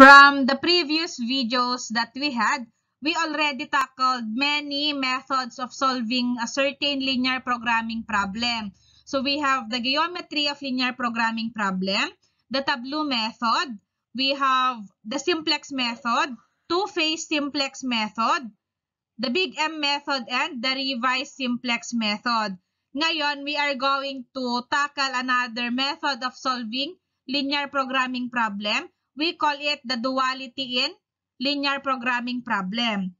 From the previous videos that we had, we already tackled many methods of solving a certain linear programming problem. So we have the geometry of linear programming problem, the Tableau method, we have the simplex method, two-phase simplex method, the Big M method, and the revised simplex method. Ngayon, we are going to tackle another method of solving linear programming problem We call it the duality in linear programming problem.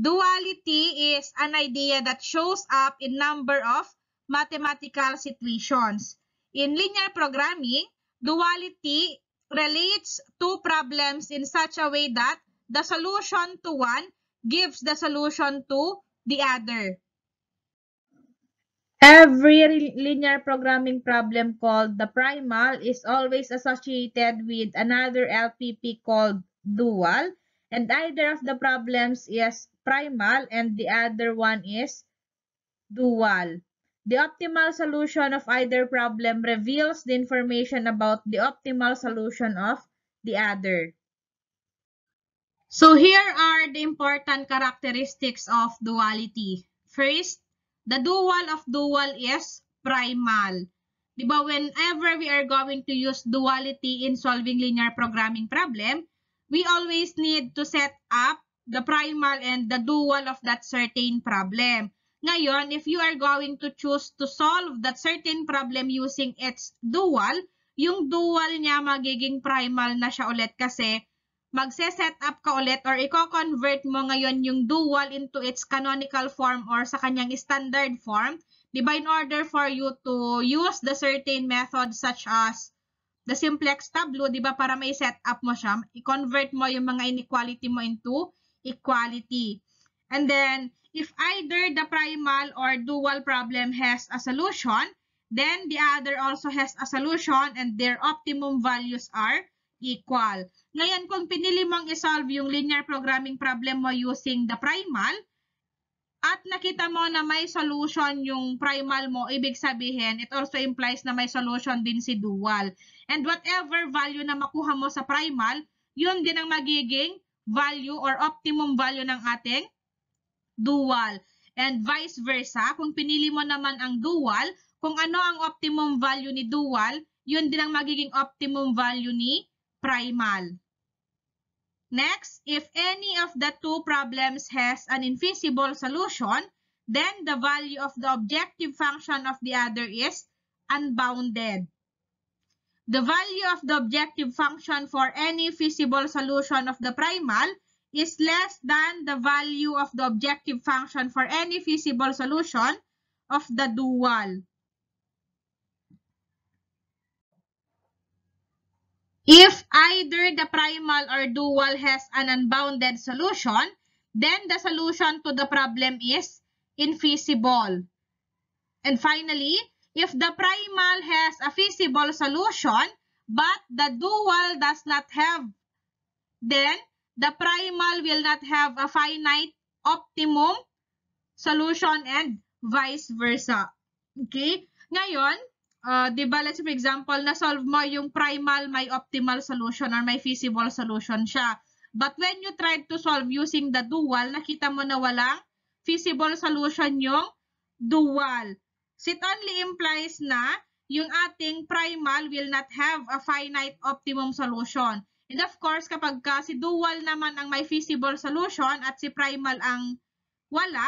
Duality is an idea that shows up in number of mathematical situations. In linear programming, duality relates two problems in such a way that the solution to one gives the solution to the other. Every linear programming problem called the primal is always associated with another LPP called dual, and either of the problems is primal and the other one is dual. The optimal solution of either problem reveals the information about the optimal solution of the other. So here are the important characteristics of duality. First, The dual of dual is primal. Di ba, whenever we are going to use duality in solving linear programming problem, we always need to set up the primal and the dual of that certain problem. Ngayon, if you are going to choose to solve that certain problem using its dual, yung dual niya magiging primal na siya ulit kasi magse-set up ka ulit or i-convert mo ngayon yung dual into its canonical form or sa kanyang standard form, di ba in order for you to use the certain method such as the simplex tableau, di ba para may set up mo siya, i-convert mo yung mga inequality mo into equality. And then, if either the primal or dual problem has a solution, then the other also has a solution and their optimum values are equal. Ngayon, kung pinili mong isolve yung linear programming problem mo using the primal, at nakita mo na may solution yung primal mo, ibig sabihin, it also implies na may solution din si dual. And whatever value na makuha mo sa primal, yun din ang magiging value or optimum value ng ating dual. And vice versa, kung pinili mo naman ang dual, kung ano ang optimum value ni dual, yun din ang magiging optimum value ni primal. Next, if any of the two problems has an infeasible solution, then the value of the objective function of the other is unbounded. The value of the objective function for any feasible solution of the primal is less than the value of the objective function for any feasible solution of the dual. If either the primal or dual has an unbounded solution, then the solution to the problem is infeasible. And finally, if the primal has a feasible solution, but the dual does not have, then the primal will not have a finite optimum solution and vice versa. Okay? Ngayon, uh, di ba, let's for example, na-solve mo yung primal, may optimal solution or may feasible solution siya. But when you tried to solve using the dual, nakita mo na walang feasible solution yung dual. So it only implies na yung ating primal will not have a finite optimum solution. And of course, kapag ka si dual naman ang may feasible solution at si primal ang wala,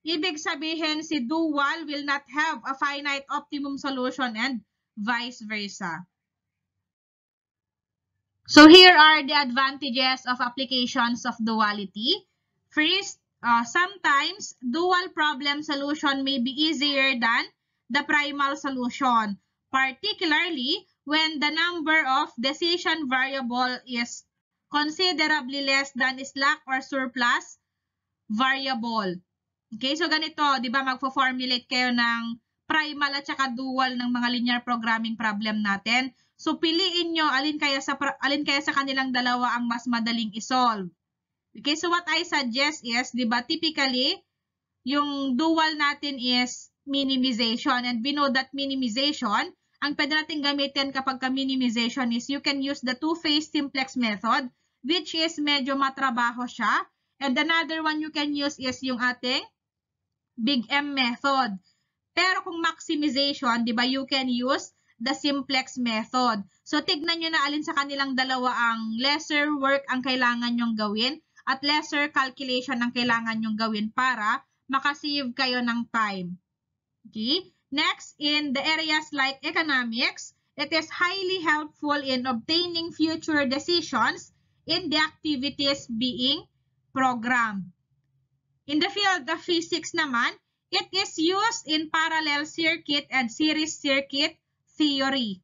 Ibig sabihin, si dual will not have a finite optimum solution and vice versa. So here are the advantages of applications of duality. First, uh, sometimes dual problem solution may be easier than the primal solution, particularly when the number of decision variable is considerably less than slack or surplus variable. Okay, so ganito, 'di ba magfo-formulate kayo ng primal at saka dual ng mga linear programming problem natin. So piliin nyo alin kaya sa alin kaya sa kanilang dalawa ang mas madaling i-solve. Okay, so what I suggest is, 'di ba, typically yung dual natin is minimization and we know that minimization ang pwede natin gamitin kapag ka minimization is you can use the two-phase simplex method which is medyo matrabaho siya. And another one you can use is yung ating big M method. Pero kung maximization, di ba, you can use the simplex method. So, tignan nyo na alin sa kanilang dalawa ang lesser work ang kailangan nyong gawin at lesser calculation ang kailangan nyong gawin para makasave kayo ng time. Okay? Next, in the areas like economics, it is highly helpful in obtaining future decisions in the activities being programmed. In the field of physics naman, it is used in parallel circuit and series circuit theory.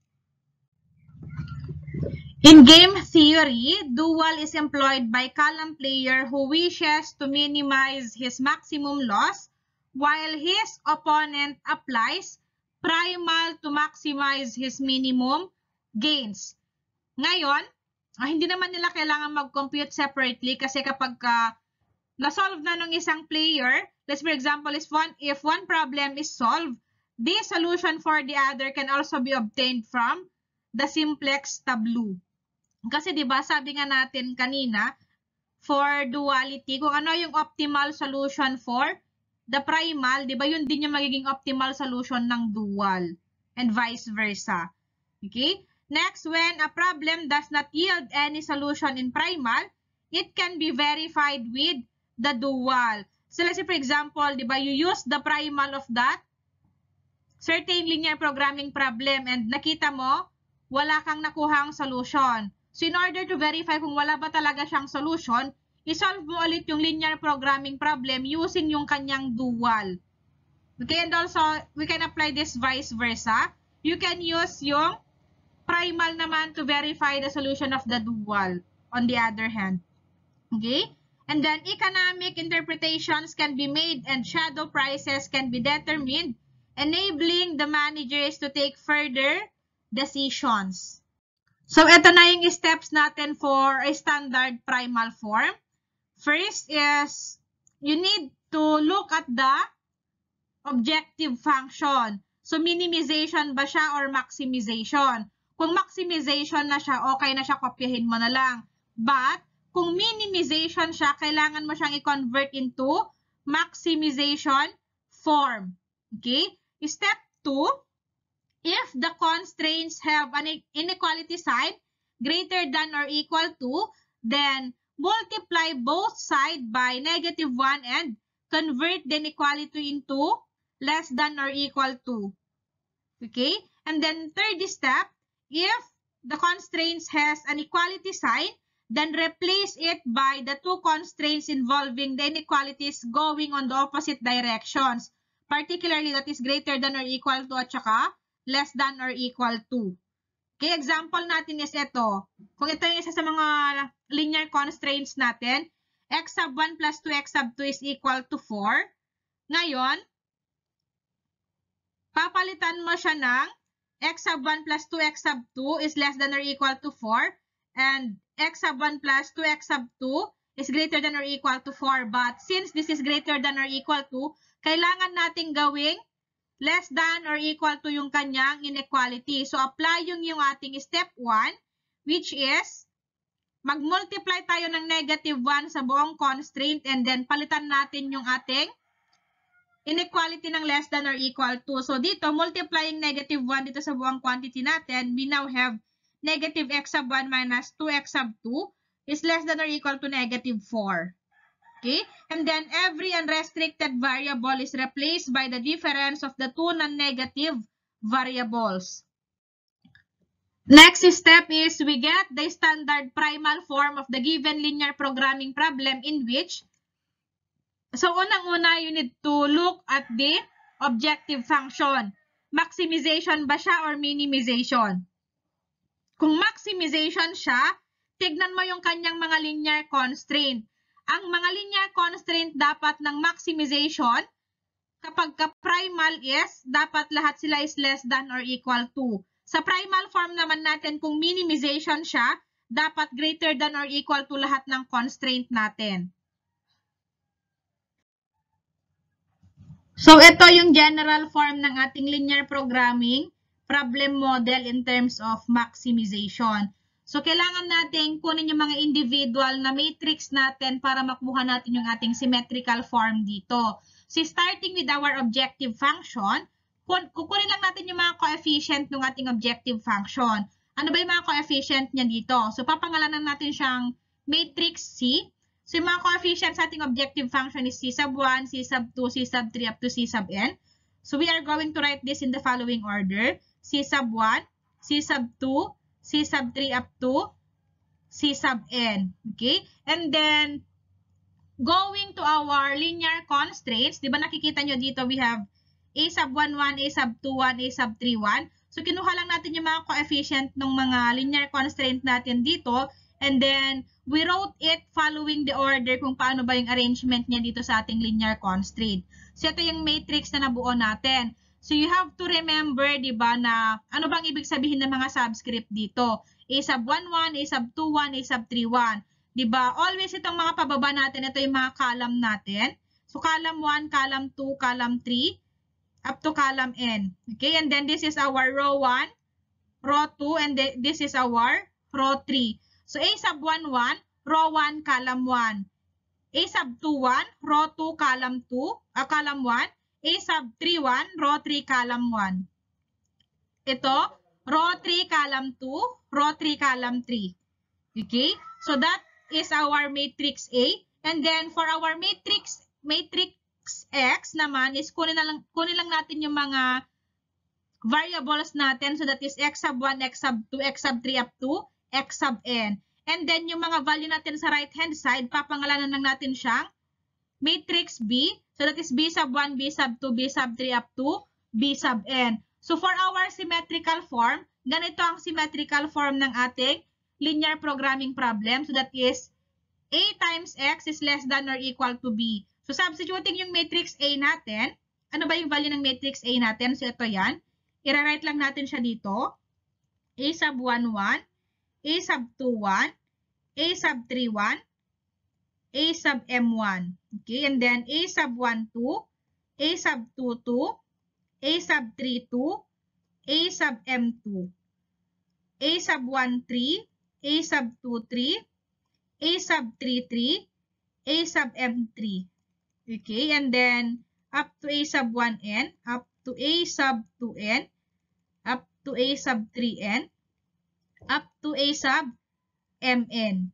In game theory, dual is employed by column player who wishes to minimize his maximum loss while his opponent applies primal to maximize his minimum gains. Ngayon, ah, hindi naman nila kailangan mag-compute separately kasi kapag uh, na-solve na ng isang player, let's for example, is one, if one problem is solved, the solution for the other can also be obtained from the simplex tableau. Kasi 'di ba sabi nga natin kanina, for duality, kung ano yung optimal solution for the primal, 'di ba yun din yung magiging optimal solution ng dual and vice versa. Okay? Next, when a problem does not yield any solution in primal, it can be verified with the dual. So let's say for example, di ba, you use the primal of that certain linear programming problem and nakita mo, wala kang nakuhang solution. So in order to verify kung wala ba talaga siyang solution, isolve mo ulit yung linear programming problem using yung kanyang dual. Okay, and also, we can apply this vice versa. You can use yung primal naman to verify the solution of the dual on the other hand. Okay? And then economic interpretations can be made and shadow prices can be determined, enabling the managers to take further decisions. So, ito na yung steps natin for a standard primal form. First is, you need to look at the objective function. So, minimization ba siya or maximization? Kung maximization na siya, okay na siya, kopyahin mo na lang. But, kung minimization siya, kailangan mo siyang i-convert into maximization form. Okay? Step 2, if the constraints have an inequality sign greater than or equal to, then multiply both side by negative 1 and convert the inequality into less than or equal to. Okay? And then third step, if the constraints has an equality sign then replace it by the two constraints involving the inequalities going on the opposite directions, particularly that is greater than or equal to at saka less than or equal to. Okay, example natin is ito. Kung ito yung isa sa mga linear constraints natin, x sub 1 plus 2x sub 2 is equal to 4. Ngayon, papalitan mo siya ng x sub 1 plus 2x sub 2 is less than or equal to 4 and x sub 1 plus 2x sub 2 is greater than or equal to 4. But since this is greater than or equal to, kailangan nating gawing less than or equal to yung kanyang inequality. So, apply yung yung ating step 1, which is mag-multiply tayo ng negative 1 sa buong constraint and then palitan natin yung ating inequality ng less than or equal to. So, dito, multiplying negative 1 dito sa buong quantity natin, we now have negative x sub 1 minus 2x sub 2 is less than or equal to negative 4. Okay? And then every unrestricted variable is replaced by the difference of the two non-negative variables. Next step is we get the standard primal form of the given linear programming problem in which So unang-una you need to look at the objective function. Maximization ba siya or minimization? Kung maximization siya, tignan mo yung kanyang mga linear constraint. Ang mga linear constraint dapat ng maximization, kapag ka-primal is, dapat lahat sila is less than or equal to. Sa primal form naman natin, kung minimization siya, dapat greater than or equal to lahat ng constraint natin. So, ito yung general form ng ating linear programming problem model in terms of maximization. So, kailangan natin kunin yung mga individual na matrix natin para makuha natin yung ating symmetrical form dito. So, starting with our objective function, kukunin lang natin yung mga coefficient ng ating objective function. Ano ba yung mga coefficient niya dito? So, papangalanan natin siyang matrix C. So, yung mga coefficient sa ating objective function is C sub 1, C sub 2, C sub 3, up to C sub n. So, we are going to write this in the following order. C sub 1, C sub 2, C sub 3 up to C sub n. Okay? And then, going to our linear constraints, di ba nakikita nyo dito, we have A sub 1, 1, A sub 2, 1, A sub 3, 1. So, kinuha lang natin yung mga coefficient ng mga linear constraint natin dito. And then, we wrote it following the order kung paano ba yung arrangement niya dito sa ating linear constraint. So, ito yung matrix na nabuo natin. So you have to remember, 'di ba, na ano bang ibig sabihin ng mga subscript dito? A sub 11, A sub 21, A sub 31. 'Di ba? Always itong mga pababa natin, ito yung mga column natin. So column 1, column 2, column 3 up to column n. Okay? And then this is our row 1, row 2 and this is our row 3. So A sub 1 1, row 1, column 1. A sub 2 1, row 2, column 2, uh, ah, column 1. A sub 3, 1, row 3, column 1. Ito, row 3, column 2, row 3, column 3. Okay? So that is our matrix A. And then for our matrix matrix X naman is kunin, na lang, kunin lang natin yung mga variables natin. So that is X sub 1, X sub 2, X sub 3 up to X sub N. And then yung mga value natin sa right hand side, papangalanan lang natin siyang matrix B So that is B sub 1, B sub 2, B sub 3 up to B sub n. So for our symmetrical form, ganito ang symmetrical form ng ating linear programming problem. So that is A times X is less than or equal to B. So substituting yung matrix A natin, ano ba yung value ng matrix A natin? So ito yan. Ira-write lang natin siya dito. A sub 1, 1. A sub 2, 1. A sub 3, 1. A sub M1. Okay, and then A sub 1, 2, A sub 2, 2, A sub 3, 2, A sub M2. A sub 1, 3, A sub 2, 3, A sub 3, 3, A sub M3. Okay, and then up to A sub 1n, up to A sub 2n, up to A sub 3n, up to A sub mn.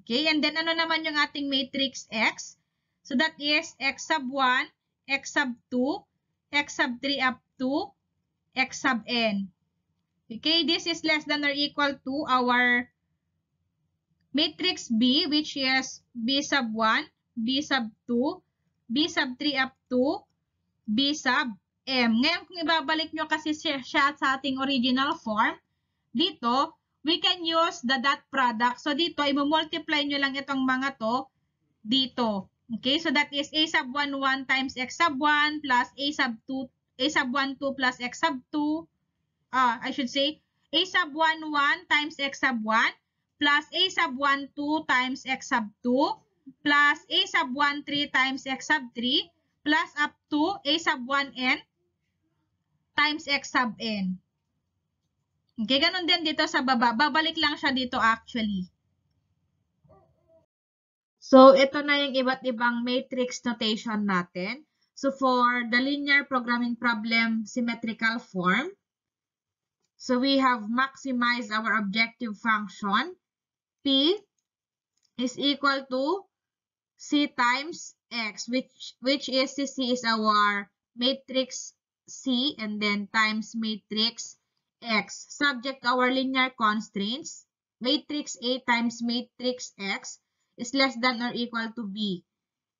Okay, and then ano naman yung ating matrix X? So that is X sub 1, X sub 2, X sub 3 up to X sub n. Okay, this is less than or equal to our matrix B, which is B sub 1, B sub 2, B sub 3 up to B sub M. Ngayon, kung ibabalik nyo kasi siya sa ating original form, dito, we can use the dot product. So dito, i-multiply nyo lang itong mga to dito. Okay, so that is a sub 1, 1 times x sub 1 plus a sub 2, a sub 1, 2 plus x sub 2. Ah, uh, I should say, a sub 1, 1 times x sub 1 plus a sub 1, 2 times x sub 2 plus a sub 1, 3 times x sub 3 plus up to a sub 1 n times x sub n. Okay, ganun din dito sa baba. Babalik lang siya dito actually. So, ito na yung iba't ibang matrix notation natin. So, for the linear programming problem symmetrical form, so we have maximized our objective function. P is equal to C times X, which, which is C is our matrix C and then times matrix X subject our linear constraints, matrix A times matrix X is less than or equal to B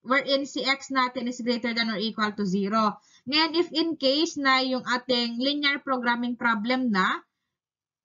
wherein si x natin is greater than or equal to 0. Ngayon, if in case na yung ating linear programming problem na,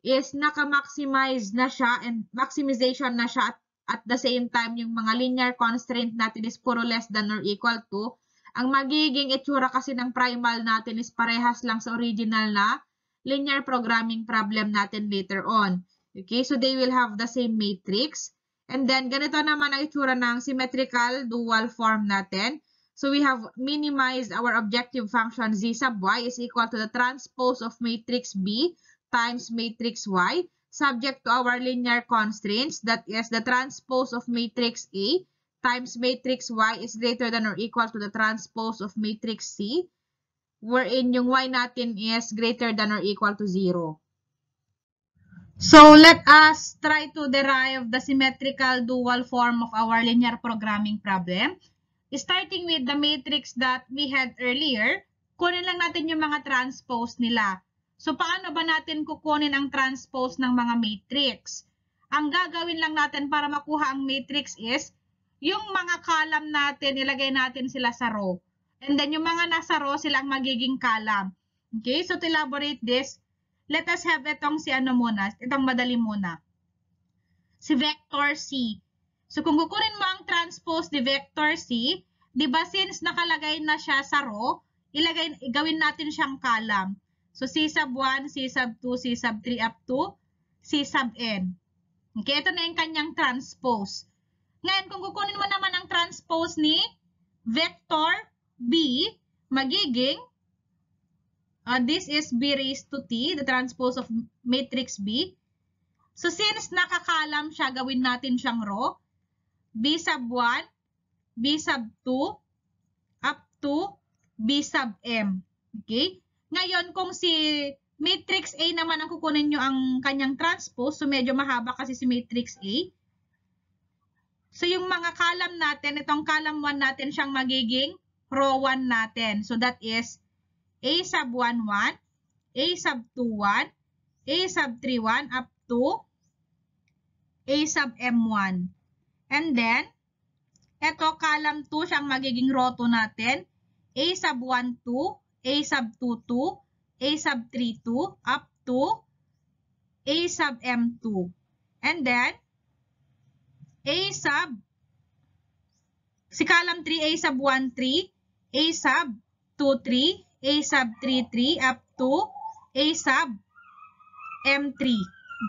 is naka-maximize na siya and maximization na siya at, at the same time yung mga linear constraint natin is puro less than or equal to, ang magiging itsura kasi ng primal natin is parehas lang sa original na linear programming problem natin later on. Okay, so they will have the same matrix. And then, ganito naman ang itsura ng symmetrical dual form natin. So we have minimized our objective function z sub y is equal to the transpose of matrix B times matrix Y subject to our linear constraints that is the transpose of matrix A times matrix Y is greater than or equal to the transpose of matrix C wherein yung y natin is greater than or equal to 0. So, let us try to derive the symmetrical dual form of our linear programming problem. Starting with the matrix that we had earlier, kunin lang natin yung mga transpose nila. So, paano ba natin kukunin ang transpose ng mga matrix? Ang gagawin lang natin para makuha ang matrix is, yung mga column natin, ilagay natin sila sa row. And then yung mga nasa row sila ang magiging column. Okay, so to elaborate this, let us have itong si ano muna, itong madali muna. Si vector C. So kung kukunin mo ang transpose ni vector C, 'di ba since nakalagay na siya sa row, ilagay gawin natin siyang column. So C sub 1, C sub 2, C sub 3 up to C sub n. Okay, ito na yung kanyang transpose. Ngayon, kung kukunin mo naman ang transpose ni vector B magiging uh, this is B raised to T, the transpose of matrix B. So since nakakalam siya, gawin natin siyang row. B sub 1, B sub 2, up to B sub M. Okay? Ngayon, kung si matrix A naman ang kukunin nyo ang kanyang transpose, so medyo mahaba kasi si matrix A. So yung mga kalam natin, itong kalam 1 natin siyang magiging row 1 natin. So that is A sub 1, 1, A sub 2, 1, A sub 3, 1 up to A sub M1. And then, eto column 2 siyang magiging row 2 natin. A sub 1, 2, A sub 2, 2, A sub 3, 2 up to A sub M2. And then, A sub, si column 3, A sub 1, 3, A sub 2, 3, A sub 3, 3 up to A sub M3.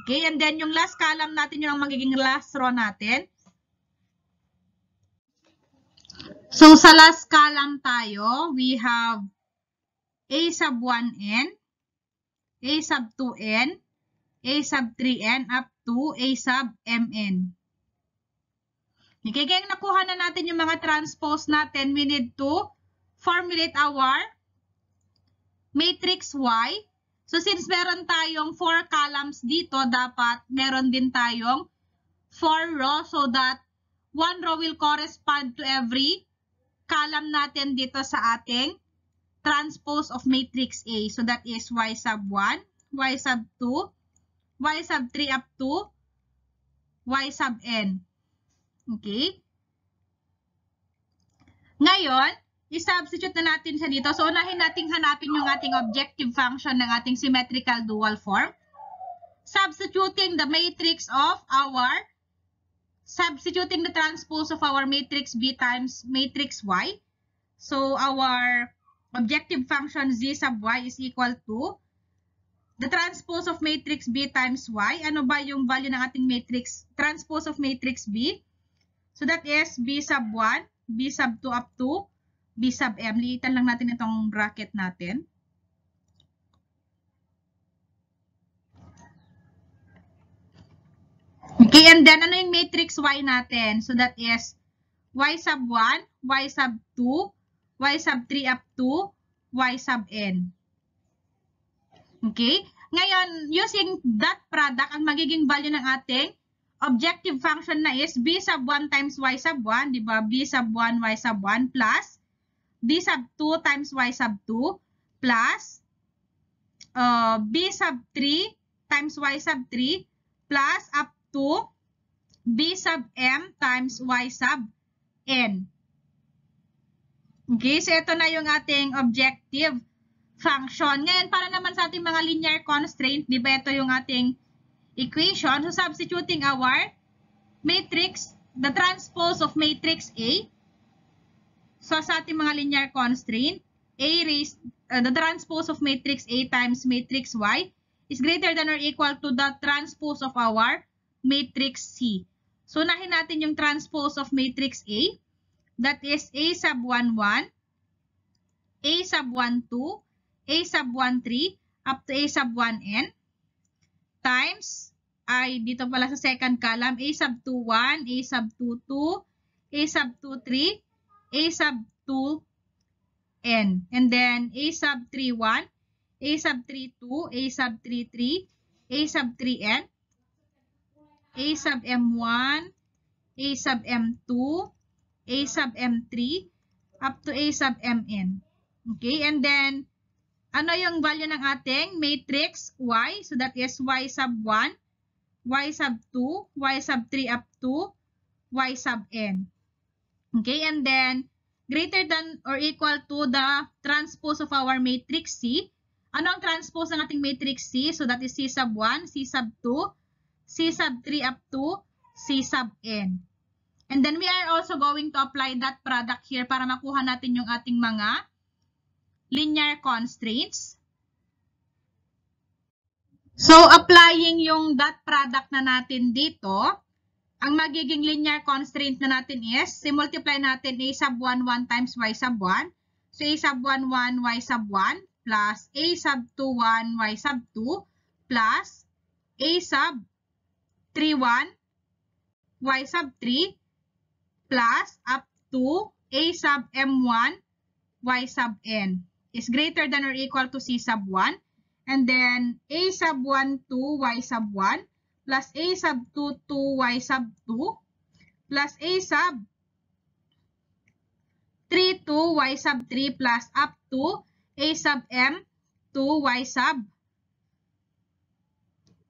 Okay, and then yung last column natin yung magiging last row natin. So, sa last column tayo, we have A sub 1n, A sub 2n, A sub 3n up to A sub mn. Okay, kaya nakuha na natin yung mga transpose natin, we need to formulate our matrix Y. So, since meron tayong 4 columns dito, dapat meron din tayong 4 row so that 1 row will correspond to every column natin dito sa ating transpose of matrix A. So, that is Y sub 1, Y sub 2, Y sub 3 up to Y sub N. Okay? Ngayon, i-substitute na natin sa dito. So, unahin nating hanapin yung ating objective function ng ating symmetrical dual form. Substituting the matrix of our, substituting the transpose of our matrix B times matrix Y. So, our objective function Z sub Y is equal to the transpose of matrix B times Y. Ano ba yung value ng ating matrix? Transpose of matrix B. So, that is B sub 1, B sub 2 up to B sub M. Liitan lang natin itong bracket natin. Okay, and then ano yung matrix Y natin? So that is Y sub 1, Y sub 2, Y sub 3 up to Y sub N. Okay? Ngayon, using that product, ang magiging value ng ating objective function na is b sub 1 times y sub 1, di ba? b sub 1, y sub 1 plus d sub 2 times y sub 2 plus uh, b sub 3 times y sub 3 plus up to b sub m times y sub n. Okay, so ito na yung ating objective function. Ngayon, para naman sa ating mga linear constraint, di ba ito yung ating equation. So, substituting our matrix, the transpose of matrix A So sa ating mga linear constraint, A raised, uh, the transpose of matrix A times matrix Y is greater than or equal to the transpose of our matrix C. So unahin natin yung transpose of matrix A. That is A sub 1, 1, A sub 1, 2, A sub 1, 3, up to A sub 1, n times ay dito pala sa second column A sub 2, 1, A sub 2, 2, A sub 2, 3, a sub 2, n. And then a sub 3, 1, a sub 3, 2, a sub 3, 3, a sub 3, n, a sub m1, a sub m2, a sub m3, up to a sub mn. Okay, and then, ano yung value ng ating matrix y? So that is y sub 1, y sub 2, y sub 3 up to y sub n. Okay, and then greater than or equal to the transpose of our matrix C. Ano ang transpose ng ating matrix C? So that is C sub 1, C sub 2, C sub 3 up to C sub n. And then we are also going to apply that product here para makuha natin yung ating mga linear constraints. So applying yung dot product na natin dito, ang magiging linear constraint na natin is, simultiply natin a sub 1, 1 times y sub 1. So, a sub 1, 1, y sub 1 plus a sub 2, 1, y sub 2 plus a sub 3, 1, y sub 3 plus up to a sub m1, y sub n is greater than or equal to c sub 1. And then a sub 1, 2, y sub 1 plus a sub 2 2y sub 2 plus a sub 3 2y sub 3 plus up to a sub m 2y sub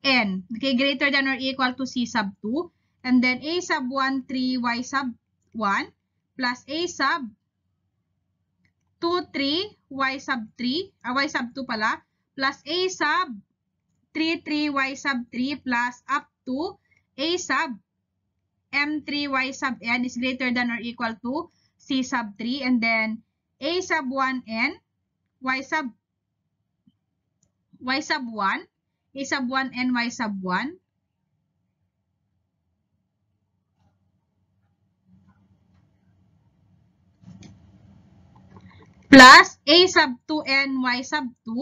n. Okay, greater than or equal to c sub 2. And then a sub 1 3y sub 1 plus a sub 2 3 y sub 3, uh, ah, y sub 2 pala, plus a sub 3, y sub 3 plus up to a sub m3y sub n is greater than or equal to c sub 3 and then a sub 1n y sub y sub 1 a sub 1n y sub 1 plus a sub 2n y sub 2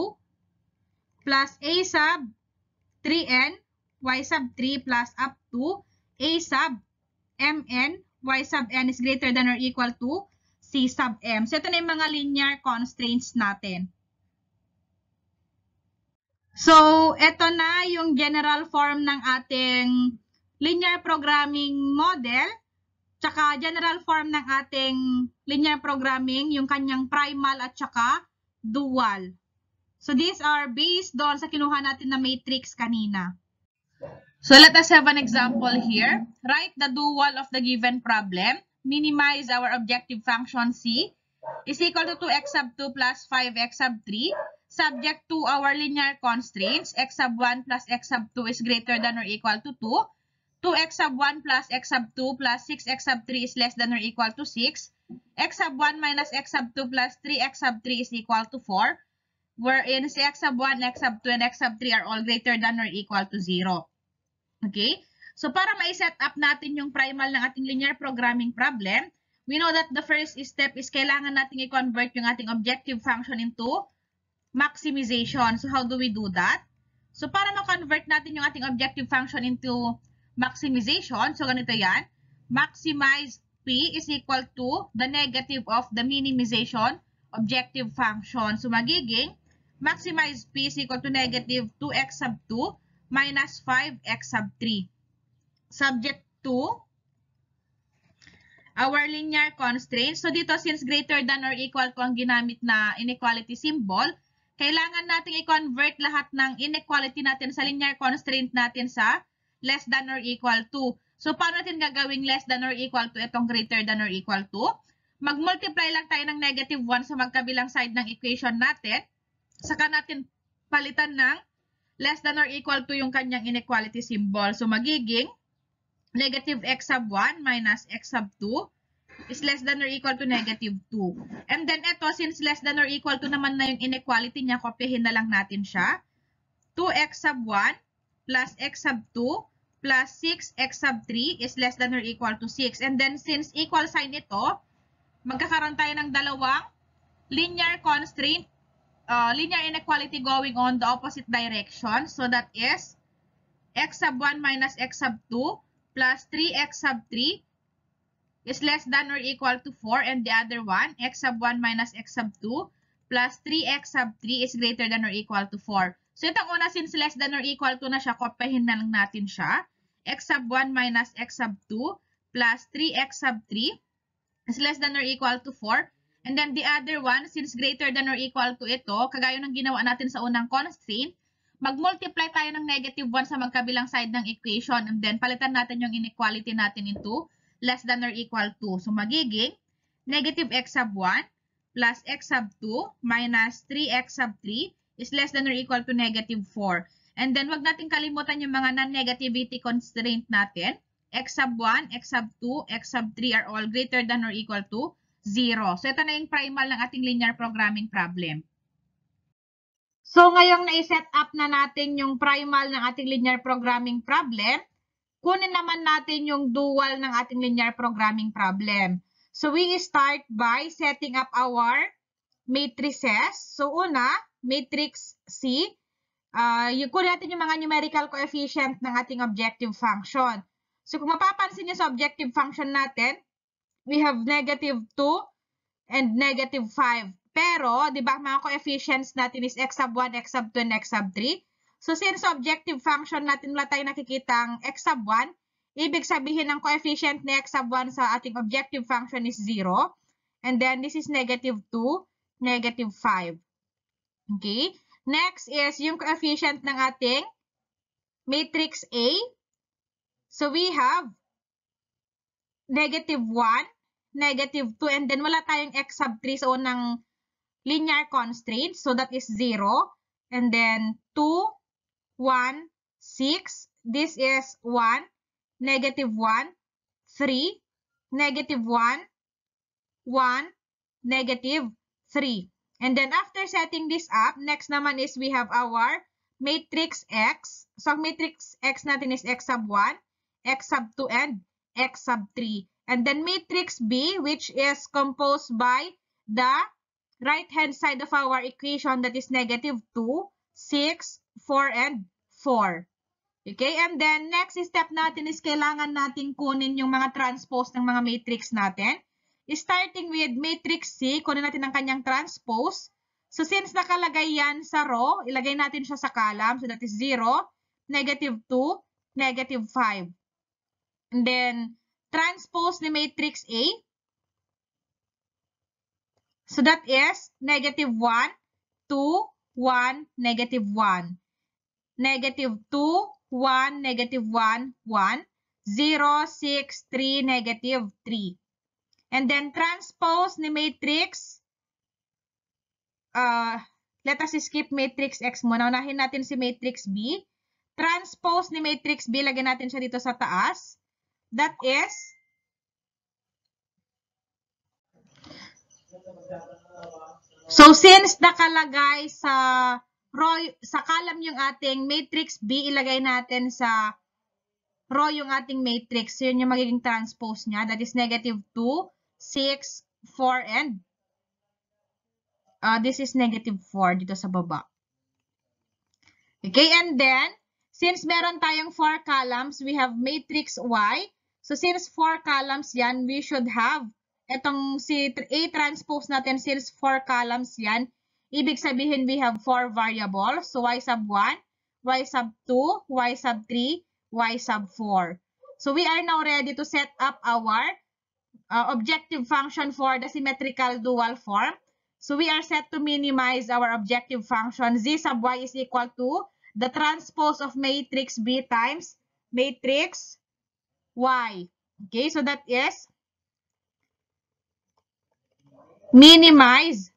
plus a sub 3n y sub 3 plus up to a sub mn y sub n is greater than or equal to c sub m. So, ito na yung mga linear constraints natin. So, ito na yung general form ng ating linear programming model. Tsaka general form ng ating linear programming, yung kanyang primal at tsaka dual. So these are based doon sa kinuha natin na matrix kanina. So let us have an example here. Write the dual of the given problem. Minimize our objective function C is equal to 2x sub 2 plus 5x sub 3 subject to our linear constraints x sub 1 plus x sub 2 is greater than or equal to 2. 2x sub 1 plus x sub 2 plus 6x sub 3 is less than or equal to 6. x sub 1 minus x sub 2 plus 3x sub 3 is equal to 4 wherein eh, si x sub 1, x sub 2, and x sub 3 are all greater than or equal to 0. Okay? So, para ma-set up natin yung primal ng ating linear programming problem, we know that the first step is kailangan natin i-convert yung ating objective function into maximization. So, how do we do that? So, para ma-convert natin yung ating objective function into maximization, so ganito yan, maximize P is equal to the negative of the minimization objective function. So, magiging maximize p is equal to negative 2x sub 2 minus 5x sub 3. Subject to our linear constraint. So dito, since greater than or equal to ang ginamit na inequality symbol, kailangan nating i-convert lahat ng inequality natin sa linear constraint natin sa less than or equal to. So paano natin gagawing less than or equal to itong greater than or equal to? Mag-multiply lang tayo ng negative 1 sa magkabilang side ng equation natin saka natin palitan ng less than or equal to yung kanyang inequality symbol. So magiging negative x sub 1 minus x sub 2 is less than or equal to negative 2. And then ito, since less than or equal to naman na yung inequality niya, kopyahin na lang natin siya. 2x sub 1 plus x sub 2 plus 6x sub 3 is less than or equal to 6. And then since equal sign ito, magkakaroon tayo ng dalawang linear constraint uh, linear inequality going on the opposite direction. So that is x sub 1 minus x sub 2 plus 3x sub 3 is less than or equal to 4. And the other one, x sub 1 minus x sub 2 plus 3x sub 3 is greater than or equal to 4. So itong una, since less than or equal to na siya, kopyahin na lang natin siya. x sub 1 minus x sub 2 plus 3x sub 3 is less than or equal to 4. And then the other one, since greater than or equal to ito, kagaya ng ginawa natin sa unang constraint, mag-multiply tayo ng negative 1 sa magkabilang side ng equation and then palitan natin yung inequality natin into less than or equal to. So magiging negative x sub 1 plus x sub 2 minus 3x sub 3 is less than or equal to negative 4. And then wag natin kalimutan yung mga non-negativity constraint natin. x sub 1, x sub 2, x sub 3 are all greater than or equal to zero. So, ito na yung primal ng ating linear programming problem. So, ngayong na-set up na natin yung primal ng ating linear programming problem, kunin naman natin yung dual ng ating linear programming problem. So, we start by setting up our matrices. So, una, matrix C. Uh, yung, kunin natin yung mga numerical coefficient ng ating objective function. So, kung mapapansin nyo sa objective function natin, we have negative 2 and negative 5. Pero, di ba, mga coefficients natin is x sub 1, x sub 2, and x sub 3. So, since objective function natin wala tayong nakikitang x sub 1, ibig sabihin ng coefficient ni x sub 1 sa ating objective function is 0. And then, this is negative 2, negative 5. Okay? Next is yung coefficient ng ating matrix A. So, we have negative 1, negative 2 and then wala tayong x sub 3 so ng linear constraint so that is 0 and then 2 1 6 this is 1 negative 1 3 negative 1 1 negative 3 and then after setting this up next naman is we have our matrix x so matrix x natin is x sub 1 x sub 2 and x sub 3 And then matrix B, which is composed by the right-hand side of our equation that is negative 2, 6, 4, and 4. Okay, and then next step natin is kailangan nating kunin yung mga transpose ng mga matrix natin. Starting with matrix C, kunin natin ang kanyang transpose. So since nakalagay yan sa row, ilagay natin siya sa column. So that is 0, negative 2, negative 5. And then transpose ni matrix A. So that is negative 1, 2, 1, negative 1. Negative 2, 1, negative 1, 1. 0, 6, 3, negative 3. And then transpose ni matrix, uh, let us skip matrix X muna. Unahin natin si matrix B. Transpose ni matrix B, lagyan natin siya dito sa taas. That is So since nakalagay sa row sa column yung ating matrix B, ilagay natin sa row yung ating matrix. So yun yung magiging transpose niya. That is negative 2, 6, 4, and uh, this is negative 4 dito sa baba. Okay, and then, since meron tayong 4 columns, we have matrix Y. So, since four columns yan, we should have itong si A transpose natin since four columns yan. Ibig sabihin, we have four variables. So, y sub 1, y sub 2, y sub 3, y sub 4. So, we are now ready to set up our uh, objective function for the symmetrical dual form. So, we are set to minimize our objective function. Z sub y is equal to the transpose of matrix B times matrix y. Okay, so that is minimize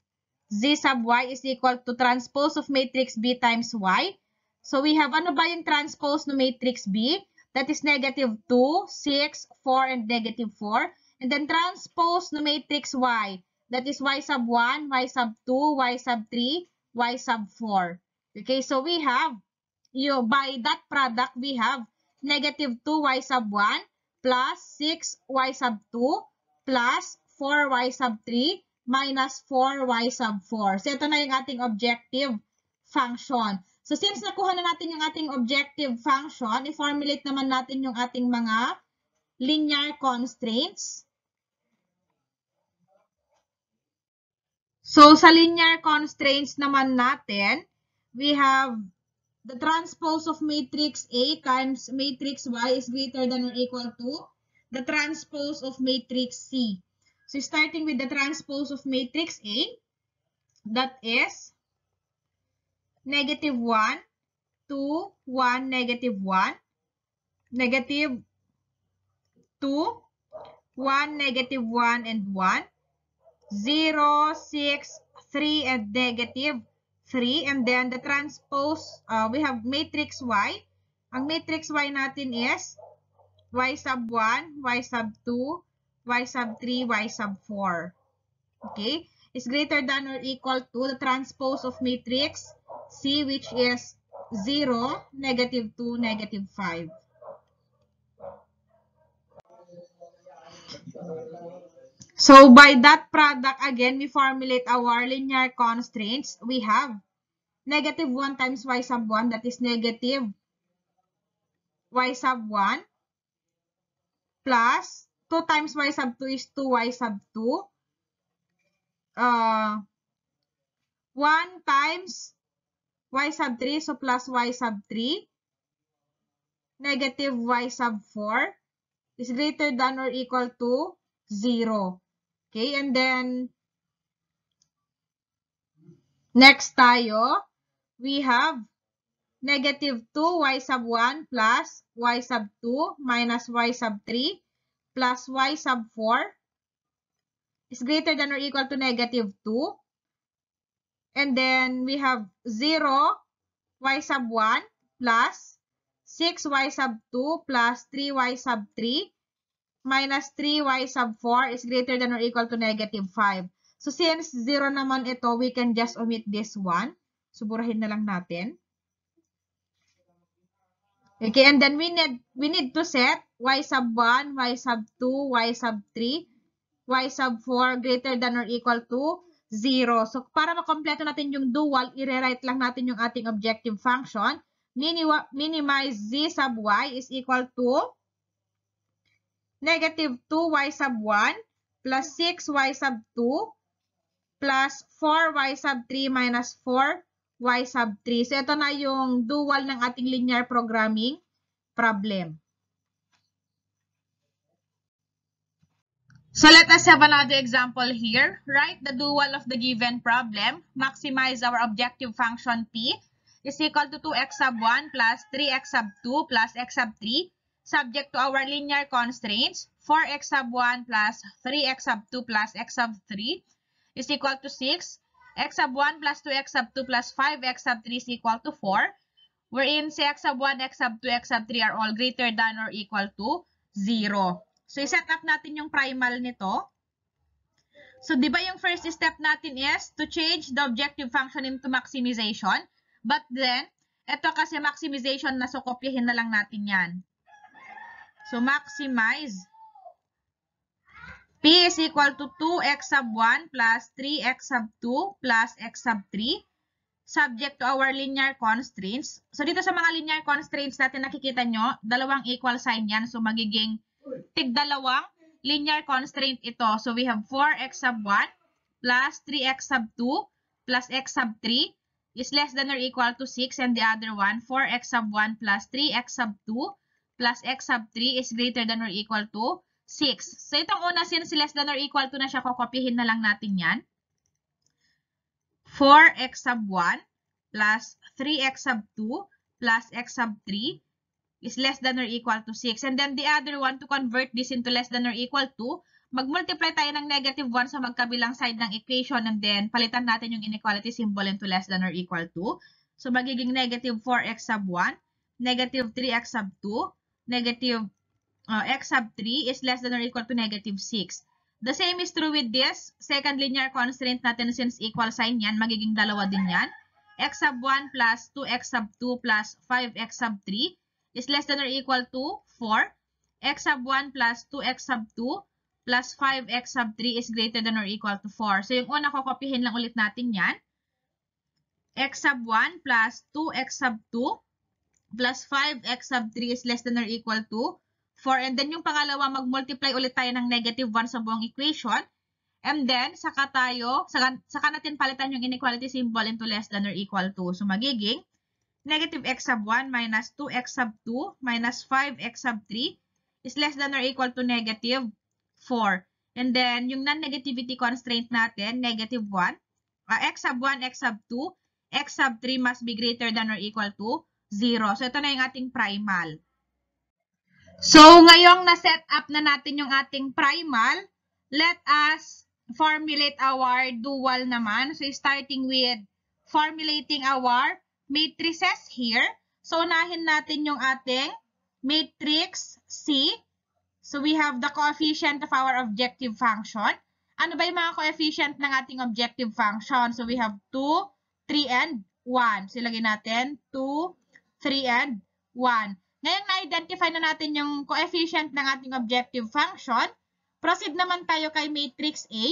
z sub y is equal to transpose of matrix B times y. So we have ano ba yung transpose ng matrix B? That is negative 2, 6, 4, and negative 4. And then transpose ng matrix y. That is y sub 1, y sub 2, y sub 3, y sub 4. Okay, so we have, you know, by that product, we have negative 2y sub 1, plus 6y sub 2 plus 4y sub 3 minus 4y sub 4. So, ito na yung ating objective function. So, since nakuha na natin yung ating objective function, i-formulate naman natin yung ating mga linear constraints. So, sa linear constraints naman natin, we have the transpose of matrix A times matrix Y is greater than or equal to the transpose of matrix C. So starting with the transpose of matrix A, that is negative 1, 2, 1, negative 1, negative 2, 1, negative 1, and 1, 0, 6, 3, and negative 3. And then the transpose, uh, we have matrix Y. Ang matrix Y natin is Y sub 1, Y sub 2, Y sub 3, Y sub 4. Okay? Is greater than or equal to the transpose of matrix C which is 0, negative 2, negative 5. So by that product, again, we formulate our linear constraints. We have negative 1 times y sub 1, that is negative y sub 1 plus 2 times y sub 2 is 2y sub 2. Uh, 1 times y sub 3, so plus y sub 3. Negative y sub 4 is greater than or equal to 0. Okay, and then next tayo, we have negative 2y sub 1 plus y sub 2 minus y sub 3 plus y sub 4 is greater than or equal to negative 2. And then we have 0 y sub 1 plus 6y sub 2 plus 3y sub 3 minus 3y sub 4 is greater than or equal to negative 5. So, since 0 naman ito, we can just omit this one. Suburahin na lang natin. Okay, and then we need, we need to set y sub 1, y sub 2, y sub 3, y sub 4 greater than or equal to 0. So, para makompleto natin yung dual, i-rewrite lang natin yung ating objective function. minimize z sub y is equal to negative 2y sub 1 plus 6y sub 2 plus 4y sub 3 minus 4y sub 3. So, ito na yung dual ng ating linear programming problem. So, let us have another example here. Write the dual of the given problem. Maximize our objective function p is equal to 2x sub 1 plus 3x sub 2 plus x sub 3 subject to our linear constraints, 4x sub 1 plus 3x sub 2 plus x sub 3 is equal to 6. x sub 1 plus 2x sub 2 plus 5x sub 3 is equal to 4, wherein si x sub 1, x sub 2, x sub 3 are all greater than or equal to 0. So, iset up natin yung primal nito. So, di ba yung first step natin is to change the objective function into maximization? But then, ito kasi maximization na so kopyahin na lang natin yan. So, maximize. P is equal to 2x sub 1 plus 3x sub 2 plus x sub 3 subject to our linear constraints. So, dito sa mga linear constraints natin nakikita nyo, dalawang equal sign yan. So, magiging tigdalawang linear constraint ito. So, we have 4x sub 1 plus 3x sub 2 plus x sub 3 is less than or equal to 6 and the other one, 4x sub 1 plus 3x sub 2 plus x sub 3 is greater than or equal to 6. So, itong una, since less than or equal to na siya, kukopihin na lang natin yan. 4x sub 1 plus 3x sub 2 plus x sub 3 is less than or equal to 6. And then the other one, to convert this into less than or equal to, mag-multiply tayo ng negative 1 sa magkabilang side ng equation and then palitan natin yung inequality symbol into less than or equal to. So, magiging negative 4x sub 1, negative 3x sub 2, negative uh, x sub 3 is less than or equal to negative 6. The same is true with this. Second linear constraint natin since equal sign yan, magiging dalawa din yan. x sub 1 plus 2x sub 2 plus 5x sub 3 is less than or equal to 4. x sub 1 plus 2x sub 2 plus 5x sub 3 is greater than or equal to 4. So yung una, kukopihin lang ulit natin yan. x sub 1 plus 2x sub 2 plus 5x sub 3 is less than or equal to 4. And then yung pangalawa, mag-multiply ulit tayo ng negative 1 sa buong equation. And then, saka tayo, saka, saka natin palitan yung inequality symbol into less than or equal to. So magiging negative x sub 1 minus 2x sub 2 minus 5x sub 3 is less than or equal to negative 4. And then, yung non-negativity constraint natin, negative 1. Uh, ah, x sub 1, x sub 2, x sub 3 must be greater than or equal to 0. So, ito na yung ating primal. So, ngayong na-set up na natin yung ating primal, let us formulate our dual naman. So, starting with formulating our matrices here. So, unahin natin yung ating matrix C. So, we have the coefficient of our objective function. Ano ba yung mga coefficient ng ating objective function? So, we have 2, 3, and 1. So, ilagay natin 2, 3, and 1. Ngayon, na-identify na natin yung coefficient ng ating objective function. Proceed naman tayo kay matrix A.